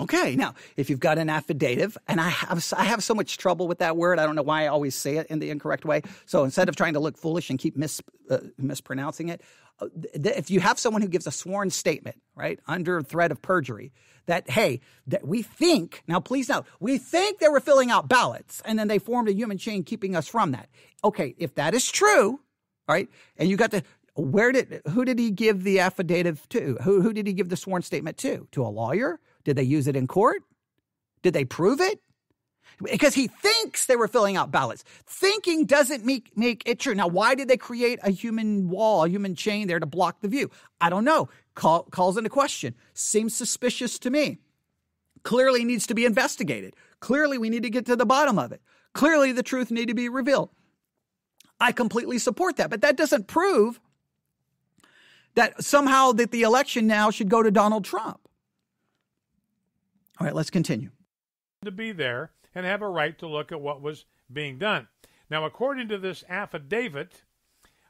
Okay, now if you've got an affidavit, and I have, I have so much trouble with that word, I don't know why I always say it in the incorrect way. So instead of trying to look foolish and keep mis, uh, mispronouncing it, uh, if you have someone who gives a sworn statement, right, under threat of perjury, that hey, that we think now, please note, we think they were filling out ballots, and then they formed a human chain keeping us from that. Okay, if that is true, all right, and you got the where did who did he give the affidavit to? Who who did he give the sworn statement to? To a lawyer? Did they use it in court? Did they prove it? Because he thinks they were filling out ballots. Thinking doesn't make, make it true. Now, why did they create a human wall, a human chain there to block the view? I don't know. Call, calls into question. Seems suspicious to me. Clearly needs to be investigated. Clearly, we need to get to the bottom of it. Clearly, the truth need to be revealed. I completely support that, but that doesn't prove that somehow that the election now should go to Donald Trump. All right, let's continue. To be there and have a right to look at what was being done. Now, according to this affidavit,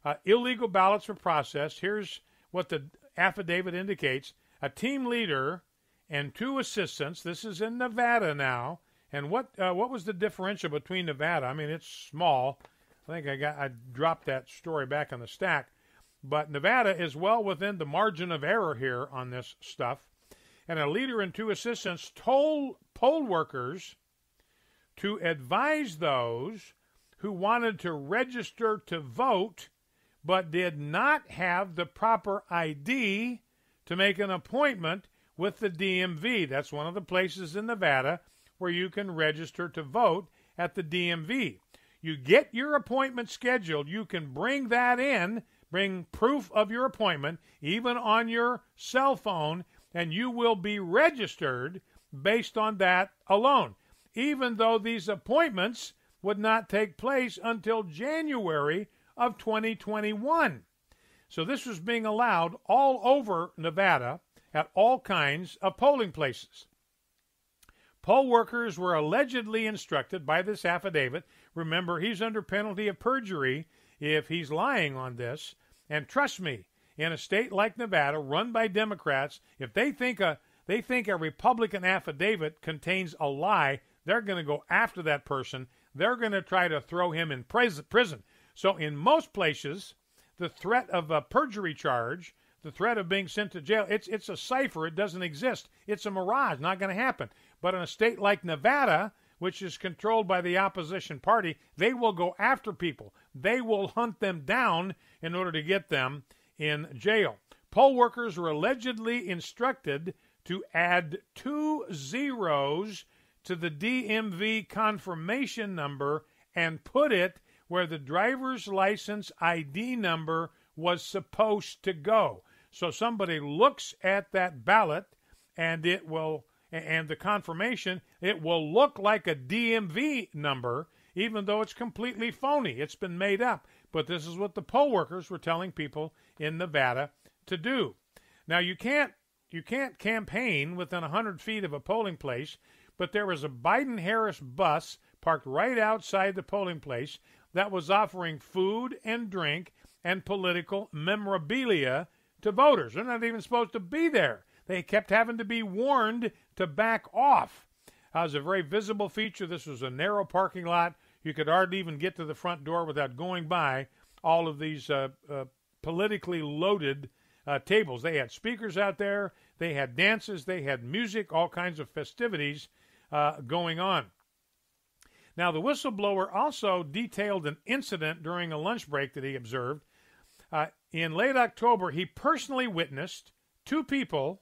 uh, illegal ballots were processed. Here's what the affidavit indicates a team leader and two assistants. This is in Nevada now. And what uh, what was the differential between Nevada? I mean, it's small. I think I got I dropped that story back on the stack. But Nevada is well within the margin of error here on this stuff. And a leader and two assistants told poll workers to advise those who wanted to register to vote but did not have the proper ID to make an appointment with the DMV. That's one of the places in Nevada where you can register to vote at the DMV. You get your appointment scheduled, you can bring that in Bring proof of your appointment, even on your cell phone, and you will be registered based on that alone, even though these appointments would not take place until January of 2021. So this was being allowed all over Nevada at all kinds of polling places. Poll workers were allegedly instructed by this affidavit. Remember, he's under penalty of perjury if he's lying on this and trust me, in a state like Nevada, run by Democrats, if they think a they think a Republican affidavit contains a lie, they're going to go after that person. They're going to try to throw him in prison. So in most places, the threat of a perjury charge, the threat of being sent to jail, it's it's a cipher. It doesn't exist. It's a mirage. Not going to happen. But in a state like Nevada, which is controlled by the opposition party, they will go after people. They will hunt them down in order to get them in jail. Poll workers were allegedly instructed to add two zeros to the DMV confirmation number and put it where the driver's license ID number was supposed to go. So somebody looks at that ballot and it will and the confirmation it will look like a DMV number, even though it's completely phony. It's been made up. But this is what the poll workers were telling people in Nevada to do. Now you can't you can't campaign within 100 feet of a polling place, but there was a Biden Harris bus parked right outside the polling place that was offering food and drink and political memorabilia to voters. They're not even supposed to be there. They kept having to be warned to back off. Uh, was a very visible feature. This was a narrow parking lot. You could hardly even get to the front door without going by all of these uh, uh, politically loaded uh, tables. They had speakers out there, they had dances, they had music, all kinds of festivities uh, going on. Now, the whistleblower also detailed an incident during a lunch break that he observed. Uh, in late October, he personally witnessed two people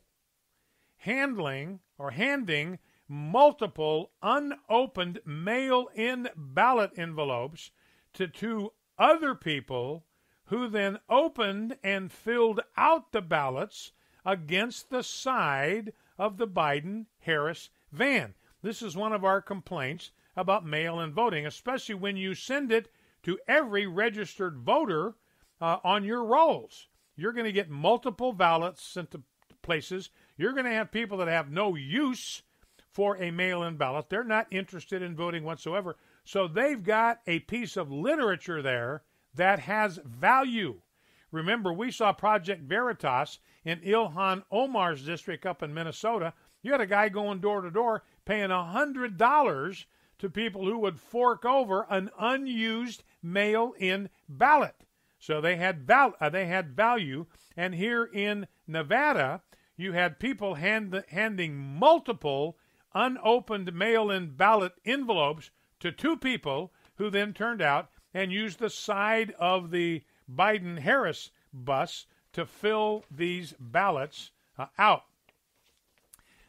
handling or handing multiple unopened mail in ballot envelopes to two other people who then opened and filled out the ballots against the side of the Biden Harris van. This is one of our complaints about mail in voting, especially when you send it to every registered voter uh, on your rolls. You're going to get multiple ballots sent to places. You're going to have people that have no use for a mail in ballot. They're not interested in voting whatsoever. So they've got a piece of literature there that has value. Remember, we saw Project Veritas in Ilhan Omar's district up in Minnesota. You had a guy going door to door paying $100 to people who would fork over an unused mail in ballot. So they had, val- uh, they had value. And here in Nevada, you had people hand- handing multiple unopened mail in ballot envelopes to two people who then turned out and used the side of the Biden Harris bus to fill these ballots uh, out.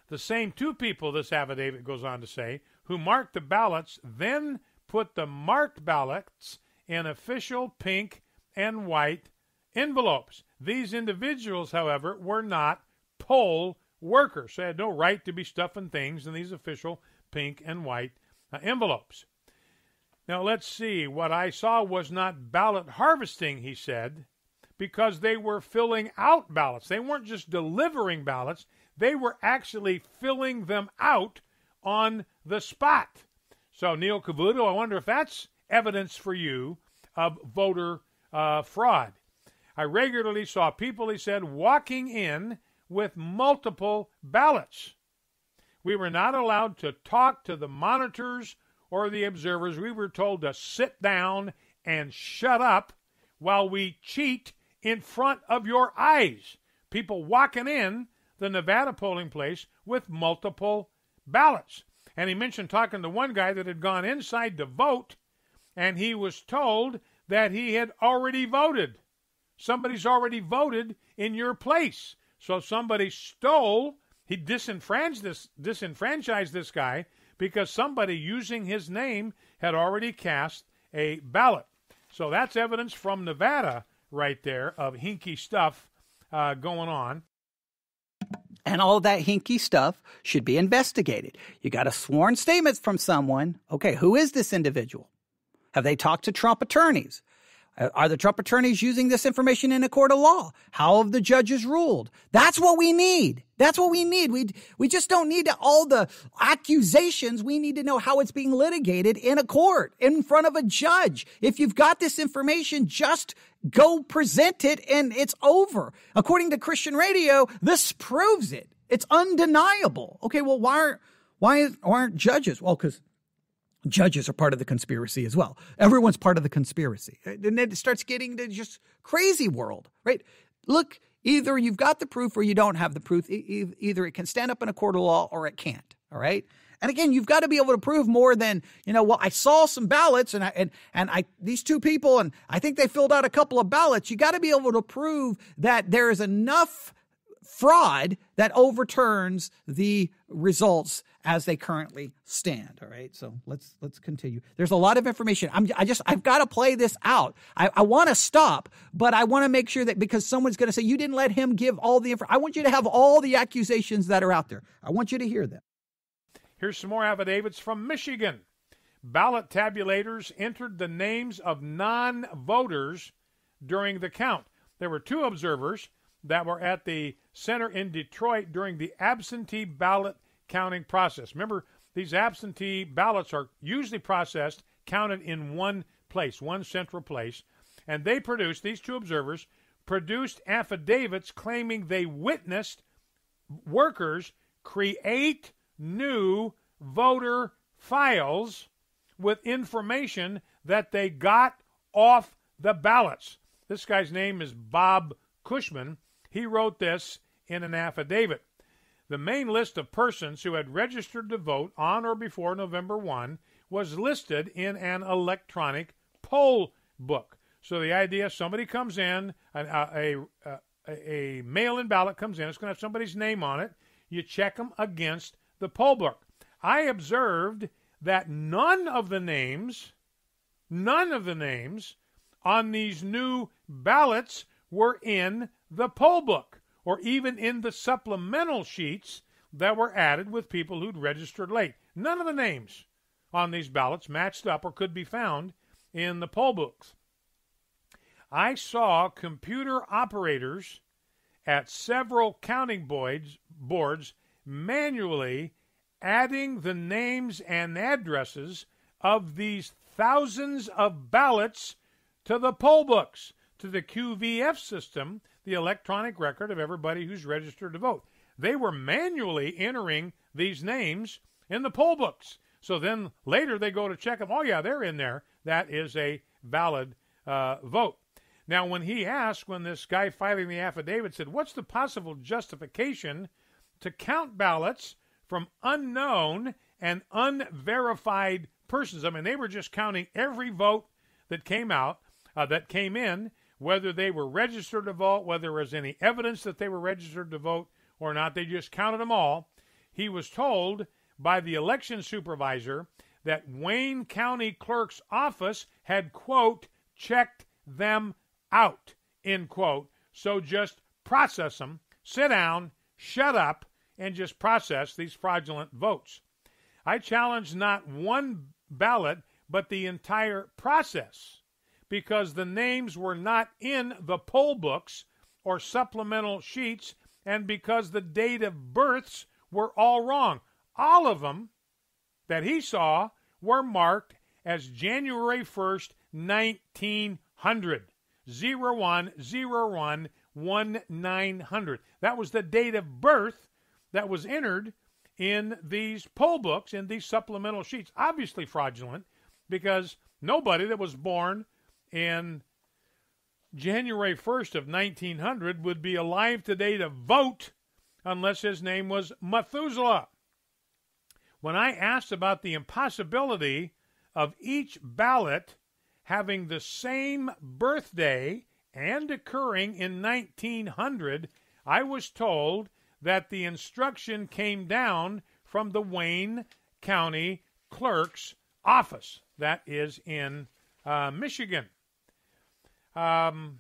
The same two people, this affidavit goes on to say, who marked the ballots then put the marked ballots in official pink and white envelopes. These individuals, however, were not poll workers. They had no right to be stuffing things in these official pink and white uh, envelopes. Now, let's see. What I saw was not ballot harvesting, he said, because they were filling out ballots. They weren't just delivering ballots, they were actually filling them out on the spot. So, Neil Cavuto, I wonder if that's evidence for you of voter uh, fraud. I regularly saw people, he said, walking in with multiple ballots. We were not allowed to talk to the monitors or the observers. We were told to sit down and shut up while we cheat in front of your eyes. People walking in the Nevada polling place with multiple ballots. And he mentioned talking to one guy that had gone inside to vote, and he was told that he had already voted. Somebody's already voted in your place. So somebody stole, he disenfranchised this, disenfranchised this guy because somebody using his name had already cast a ballot. So that's evidence from Nevada right there of hinky stuff uh, going on. And all that hinky stuff should be investigated. You got a sworn statement from someone. Okay, who is this individual? Have they talked to Trump attorneys? Uh, are the Trump attorneys using this information in a court of law? How have the judges ruled? That's what we need. That's what we need. We, we just don't need all the accusations. We need to know how it's being litigated in a court, in front of a judge. If you've got this information, just go present it and it's over. According to Christian radio, this proves it. It's undeniable. Okay. Well, why aren't, why aren't judges? Well, because judges are part of the conspiracy as well. Everyone's part of the conspiracy. And then it starts getting to just crazy world, right? Look, either you've got the proof or you don't have the proof. E- either it can stand up in a court of law or it can't, all right? And again, you've got to be able to prove more than, you know, well, I saw some ballots and I, and, and I, these two people, and I think they filled out a couple of ballots. You got to be able to prove that there is enough fraud that overturns the results as they currently stand. All right. So let's let's continue. There's a lot of information. I'm I just I've got to play this out. I, I want to stop, but I want to make sure that because someone's gonna say you didn't let him give all the info. I want you to have all the accusations that are out there. I want you to hear them. Here's some more affidavits from Michigan. Ballot tabulators entered the names of non voters during the count. There were two observers that were at the Center in Detroit during the absentee ballot counting process. Remember, these absentee ballots are usually processed, counted in one place, one central place, and they produced, these two observers, produced affidavits claiming they witnessed workers create new voter files with information that they got off the ballots. This guy's name is Bob Cushman. He wrote this in an affidavit. The main list of persons who had registered to vote on or before November 1 was listed in an electronic poll book. So the idea somebody comes in, uh, uh, a, a, a, a mail in ballot comes in, it's going to have somebody's name on it. You check them against the poll book. I observed that none of the names, none of the names on these new ballots were in the poll book or even in the supplemental sheets that were added with people who'd registered late. None of the names on these ballots matched up or could be found in the poll books. I saw computer operators at several counting boards, boards manually adding the names and addresses of these thousands of ballots to the poll books, to the QVF system the electronic record of everybody who's registered to vote. They were manually entering these names in the poll books. So then later they go to check them. Oh, yeah, they're in there. That is a valid uh, vote. Now, when he asked, when this guy filing the affidavit said, What's the possible justification to count ballots from unknown and unverified persons? I mean, they were just counting every vote that came out, uh, that came in, whether they were registered to vote, whether there was any evidence that they were registered to vote or not. They just counted them all. He was told by the election supervisor that Wayne County Clerk's office had, quote, checked them out, end quote. So just process them, sit down, shut up, and just process these fraudulent votes. I challenge not one ballot, but the entire process because the names were not in the poll books or supplemental sheets and because the date of births were all wrong. All of them that he saw were marked as January 1st, 1900. 0101 That was the date of birth that was entered in these poll books, in these supplemental sheets. Obviously fraudulent because nobody that was born and January 1st of 1900 would be alive today to vote unless his name was Methuselah. When I asked about the impossibility of each ballot having the same birthday and occurring in 1900, I was told that the instruction came down from the Wayne County Clerk's Office, that is in uh, Michigan. Um,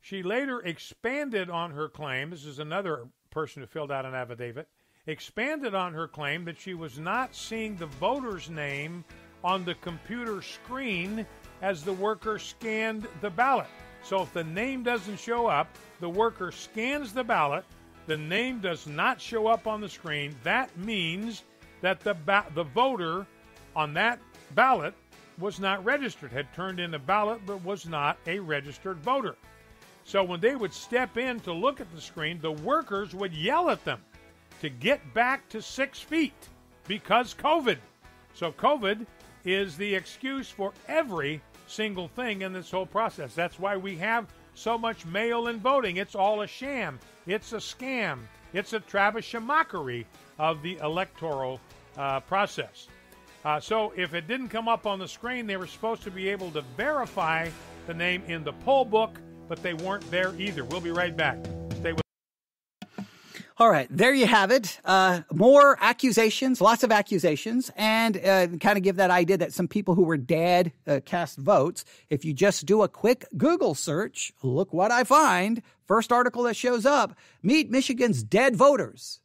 she later expanded on her claim. This is another person who filled out an affidavit. Expanded on her claim that she was not seeing the voter's name on the computer screen as the worker scanned the ballot. So if the name doesn't show up, the worker scans the ballot, the name does not show up on the screen. That means that the ba- the voter on that ballot was not registered, had turned in a ballot but was not a registered voter. So when they would step in to look at the screen, the workers would yell at them to get back to six feet because COVID. So COVID is the excuse for every single thing in this whole process. That's why we have so much mail in voting. It's all a sham, it's a scam, it's a travish mockery of the electoral uh, process. Uh, so if it didn't come up on the screen, they were supposed to be able to verify the name in the poll book, but they weren't there either. We'll be right back. Stay with. All right, there you have it. Uh, more accusations, lots of accusations, and uh, kind of give that idea that some people who were dead uh, cast votes. If you just do a quick Google search, look what I find. First article that shows up: Meet Michigan's dead voters.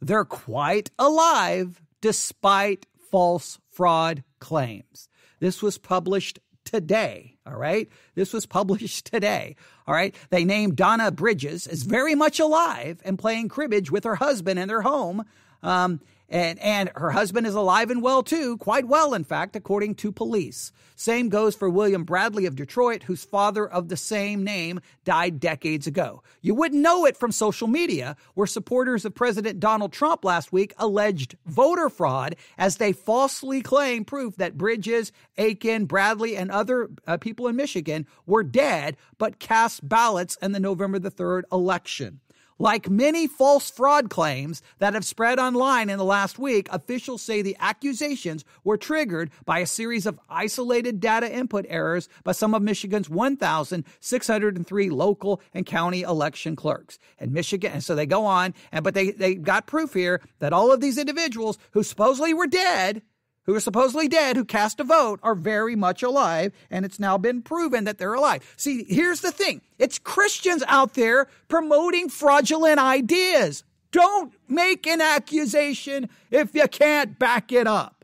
They're quite alive despite false fraud claims. This was published today. All right. This was published today. All right. They named Donna Bridges as very much alive and playing cribbage with her husband in their home. Um, and, and her husband is alive and well, too, quite well, in fact, according to police. Same goes for William Bradley of Detroit, whose father of the same name died decades ago. You wouldn't know it from social media, where supporters of President Donald Trump last week alleged voter fraud as they falsely claim proof that Bridges, Aiken, Bradley, and other uh, people in Michigan were dead but cast ballots in the November the 3rd election. Like many false fraud claims that have spread online in the last week, officials say the accusations were triggered by a series of isolated data input errors by some of Michigan's 1,603 local and county election clerks. And Michigan, and so they go on, and but they, they got proof here that all of these individuals who supposedly were dead who are supposedly dead, who cast a vote, are very much alive, and it's now been proven that they're alive. See, here's the thing it's Christians out there promoting fraudulent ideas. Don't make an accusation if you can't back it up.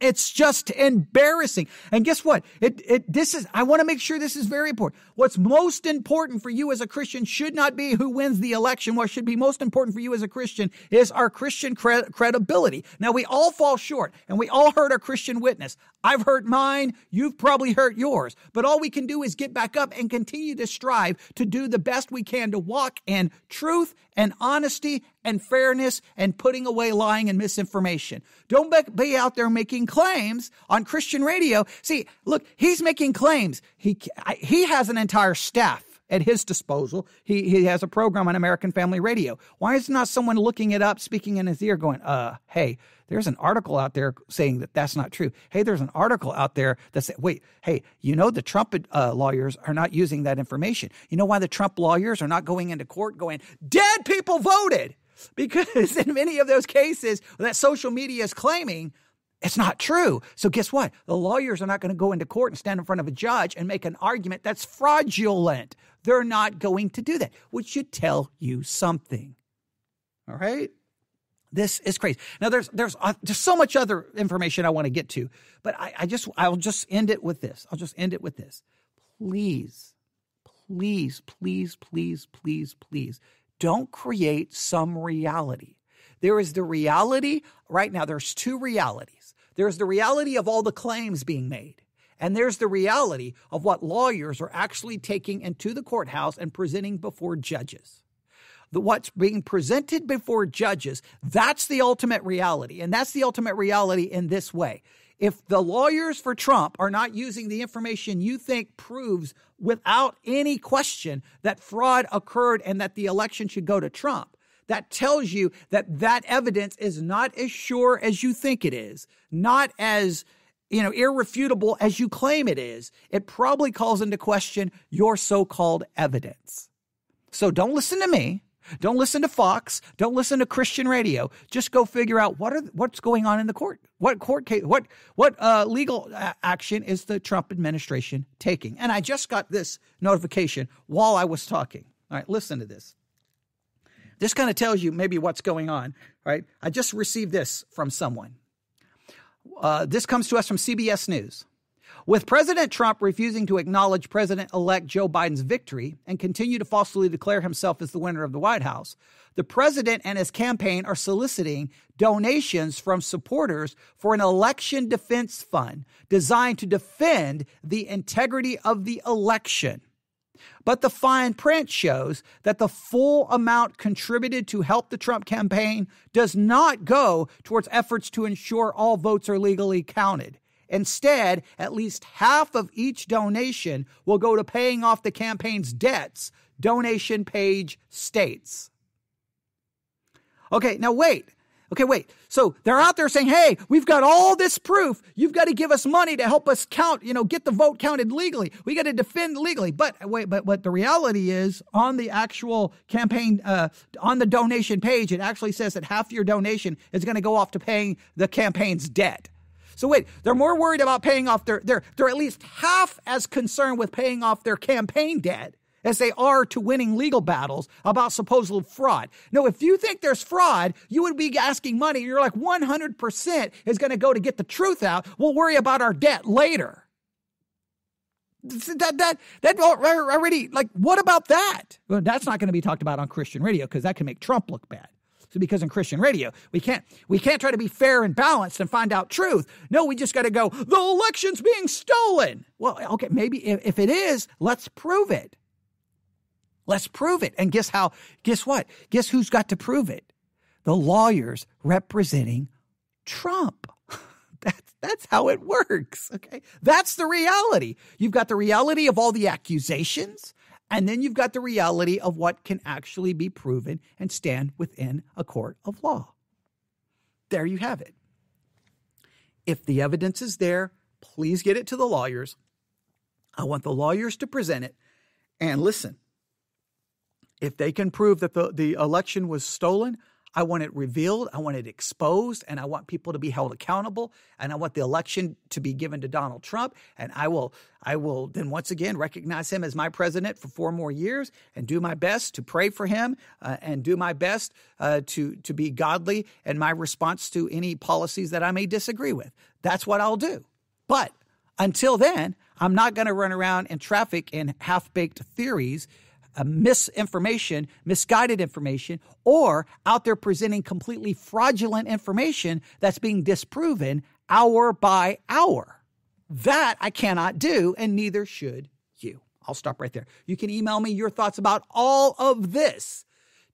It's just embarrassing. And guess what? It, it, this is, I want to make sure this is very important. What's most important for you as a Christian should not be who wins the election. What should be most important for you as a Christian is our Christian cred- credibility. Now, we all fall short and we all hurt our Christian witness. I've hurt mine. You've probably hurt yours. But all we can do is get back up and continue to strive to do the best we can to walk in truth and honesty and fairness and putting away lying and misinformation. Don't be out there making claims on Christian radio. See, look, he's making claims. He he has an entire staff at his disposal. He he has a program on American Family Radio. Why is not someone looking it up, speaking in his ear, going, "Uh, hey, there's an article out there saying that that's not true. Hey, there's an article out there that says, wait, hey, you know the Trump uh, lawyers are not using that information. You know why the Trump lawyers are not going into court, going, dead people voted." because in many of those cases that social media is claiming it's not true. So guess what? The lawyers are not going to go into court and stand in front of a judge and make an argument that's fraudulent. They're not going to do that, which should tell you something. All right? This is crazy. Now there's there's uh, there's so much other information I want to get to, but I, I just I'll just end it with this. I'll just end it with this. Please, please, please, please, please, please don't create some reality. There is the reality right now, there's two realities. There's the reality of all the claims being made, and there's the reality of what lawyers are actually taking into the courthouse and presenting before judges. The, what's being presented before judges, that's the ultimate reality. And that's the ultimate reality in this way if the lawyers for Trump are not using the information you think proves without any question that fraud occurred and that the election should go to Trump, that tells you that that evidence is not as sure as you think it is, not as you know irrefutable as you claim it is. It probably calls into question your so-called evidence. So don't listen to me. Don't listen to Fox. Don't listen to Christian radio. Just go figure out what are what's going on in the court. What court case? What what uh, legal action is the Trump administration taking? And I just got this notification while I was talking. All right, listen to this. This kind of tells you maybe what's going on. Right? I just received this from someone. Uh, this comes to us from CBS News. With President Trump refusing to acknowledge President elect Joe Biden's victory and continue to falsely declare himself as the winner of the White House, the president and his campaign are soliciting donations from supporters for an election defense fund designed to defend the integrity of the election. But the fine print shows that the full amount contributed to help the Trump campaign does not go towards efforts to ensure all votes are legally counted. Instead, at least half of each donation will go to paying off the campaign's debts, donation page states. Okay, now wait. Okay, wait. So they're out there saying, hey, we've got all this proof. You've got to give us money to help us count, you know, get the vote counted legally. We got to defend legally. But wait, but what the reality is on the actual campaign, uh, on the donation page, it actually says that half your donation is going to go off to paying the campaign's debt. So wait, they're more worried about paying off their they're they're at least half as concerned with paying off their campaign debt as they are to winning legal battles about supposed fraud. Now, if you think there's fraud, you would be asking money. You're like 100% is going to go to get the truth out. We'll worry about our debt later. That, that, that already, like, what about that? Well, that's not going to be talked about on Christian radio because that can make Trump look bad because in Christian radio, we can't we can't try to be fair and balanced and find out truth. No, we just got to go. The election's being stolen. Well, okay, maybe if, if it is, let's prove it. Let's prove it. And guess how? Guess what? Guess who's got to prove it? The lawyers representing Trump. That's that's how it works. Okay. That's the reality. You've got the reality of all the accusations. And then you've got the reality of what can actually be proven and stand within a court of law. There you have it. If the evidence is there, please get it to the lawyers. I want the lawyers to present it. And listen, if they can prove that the, the election was stolen, I want it revealed, I want it exposed, and I want people to be held accountable, and I want the election to be given to Donald Trump, and I will I will then once again recognize him as my president for four more years and do my best to pray for him uh, and do my best uh, to to be godly in my response to any policies that I may disagree with. That's what I'll do. But until then, I'm not going to run around in traffic in half-baked theories uh, misinformation, misguided information, or out there presenting completely fraudulent information that's being disproven hour by hour. That I cannot do, and neither should you. I'll stop right there. You can email me your thoughts about all of this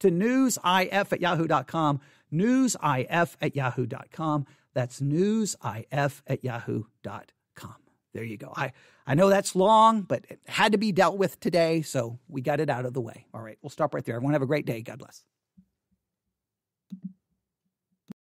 to newsif at yahoo.com, newsif at yahoo.com. That's newsif at yahoo.com. There you go. I I know that's long, but it had to be dealt with today, so we got it out of the way. All right, we'll stop right there. Everyone have a great day. God bless.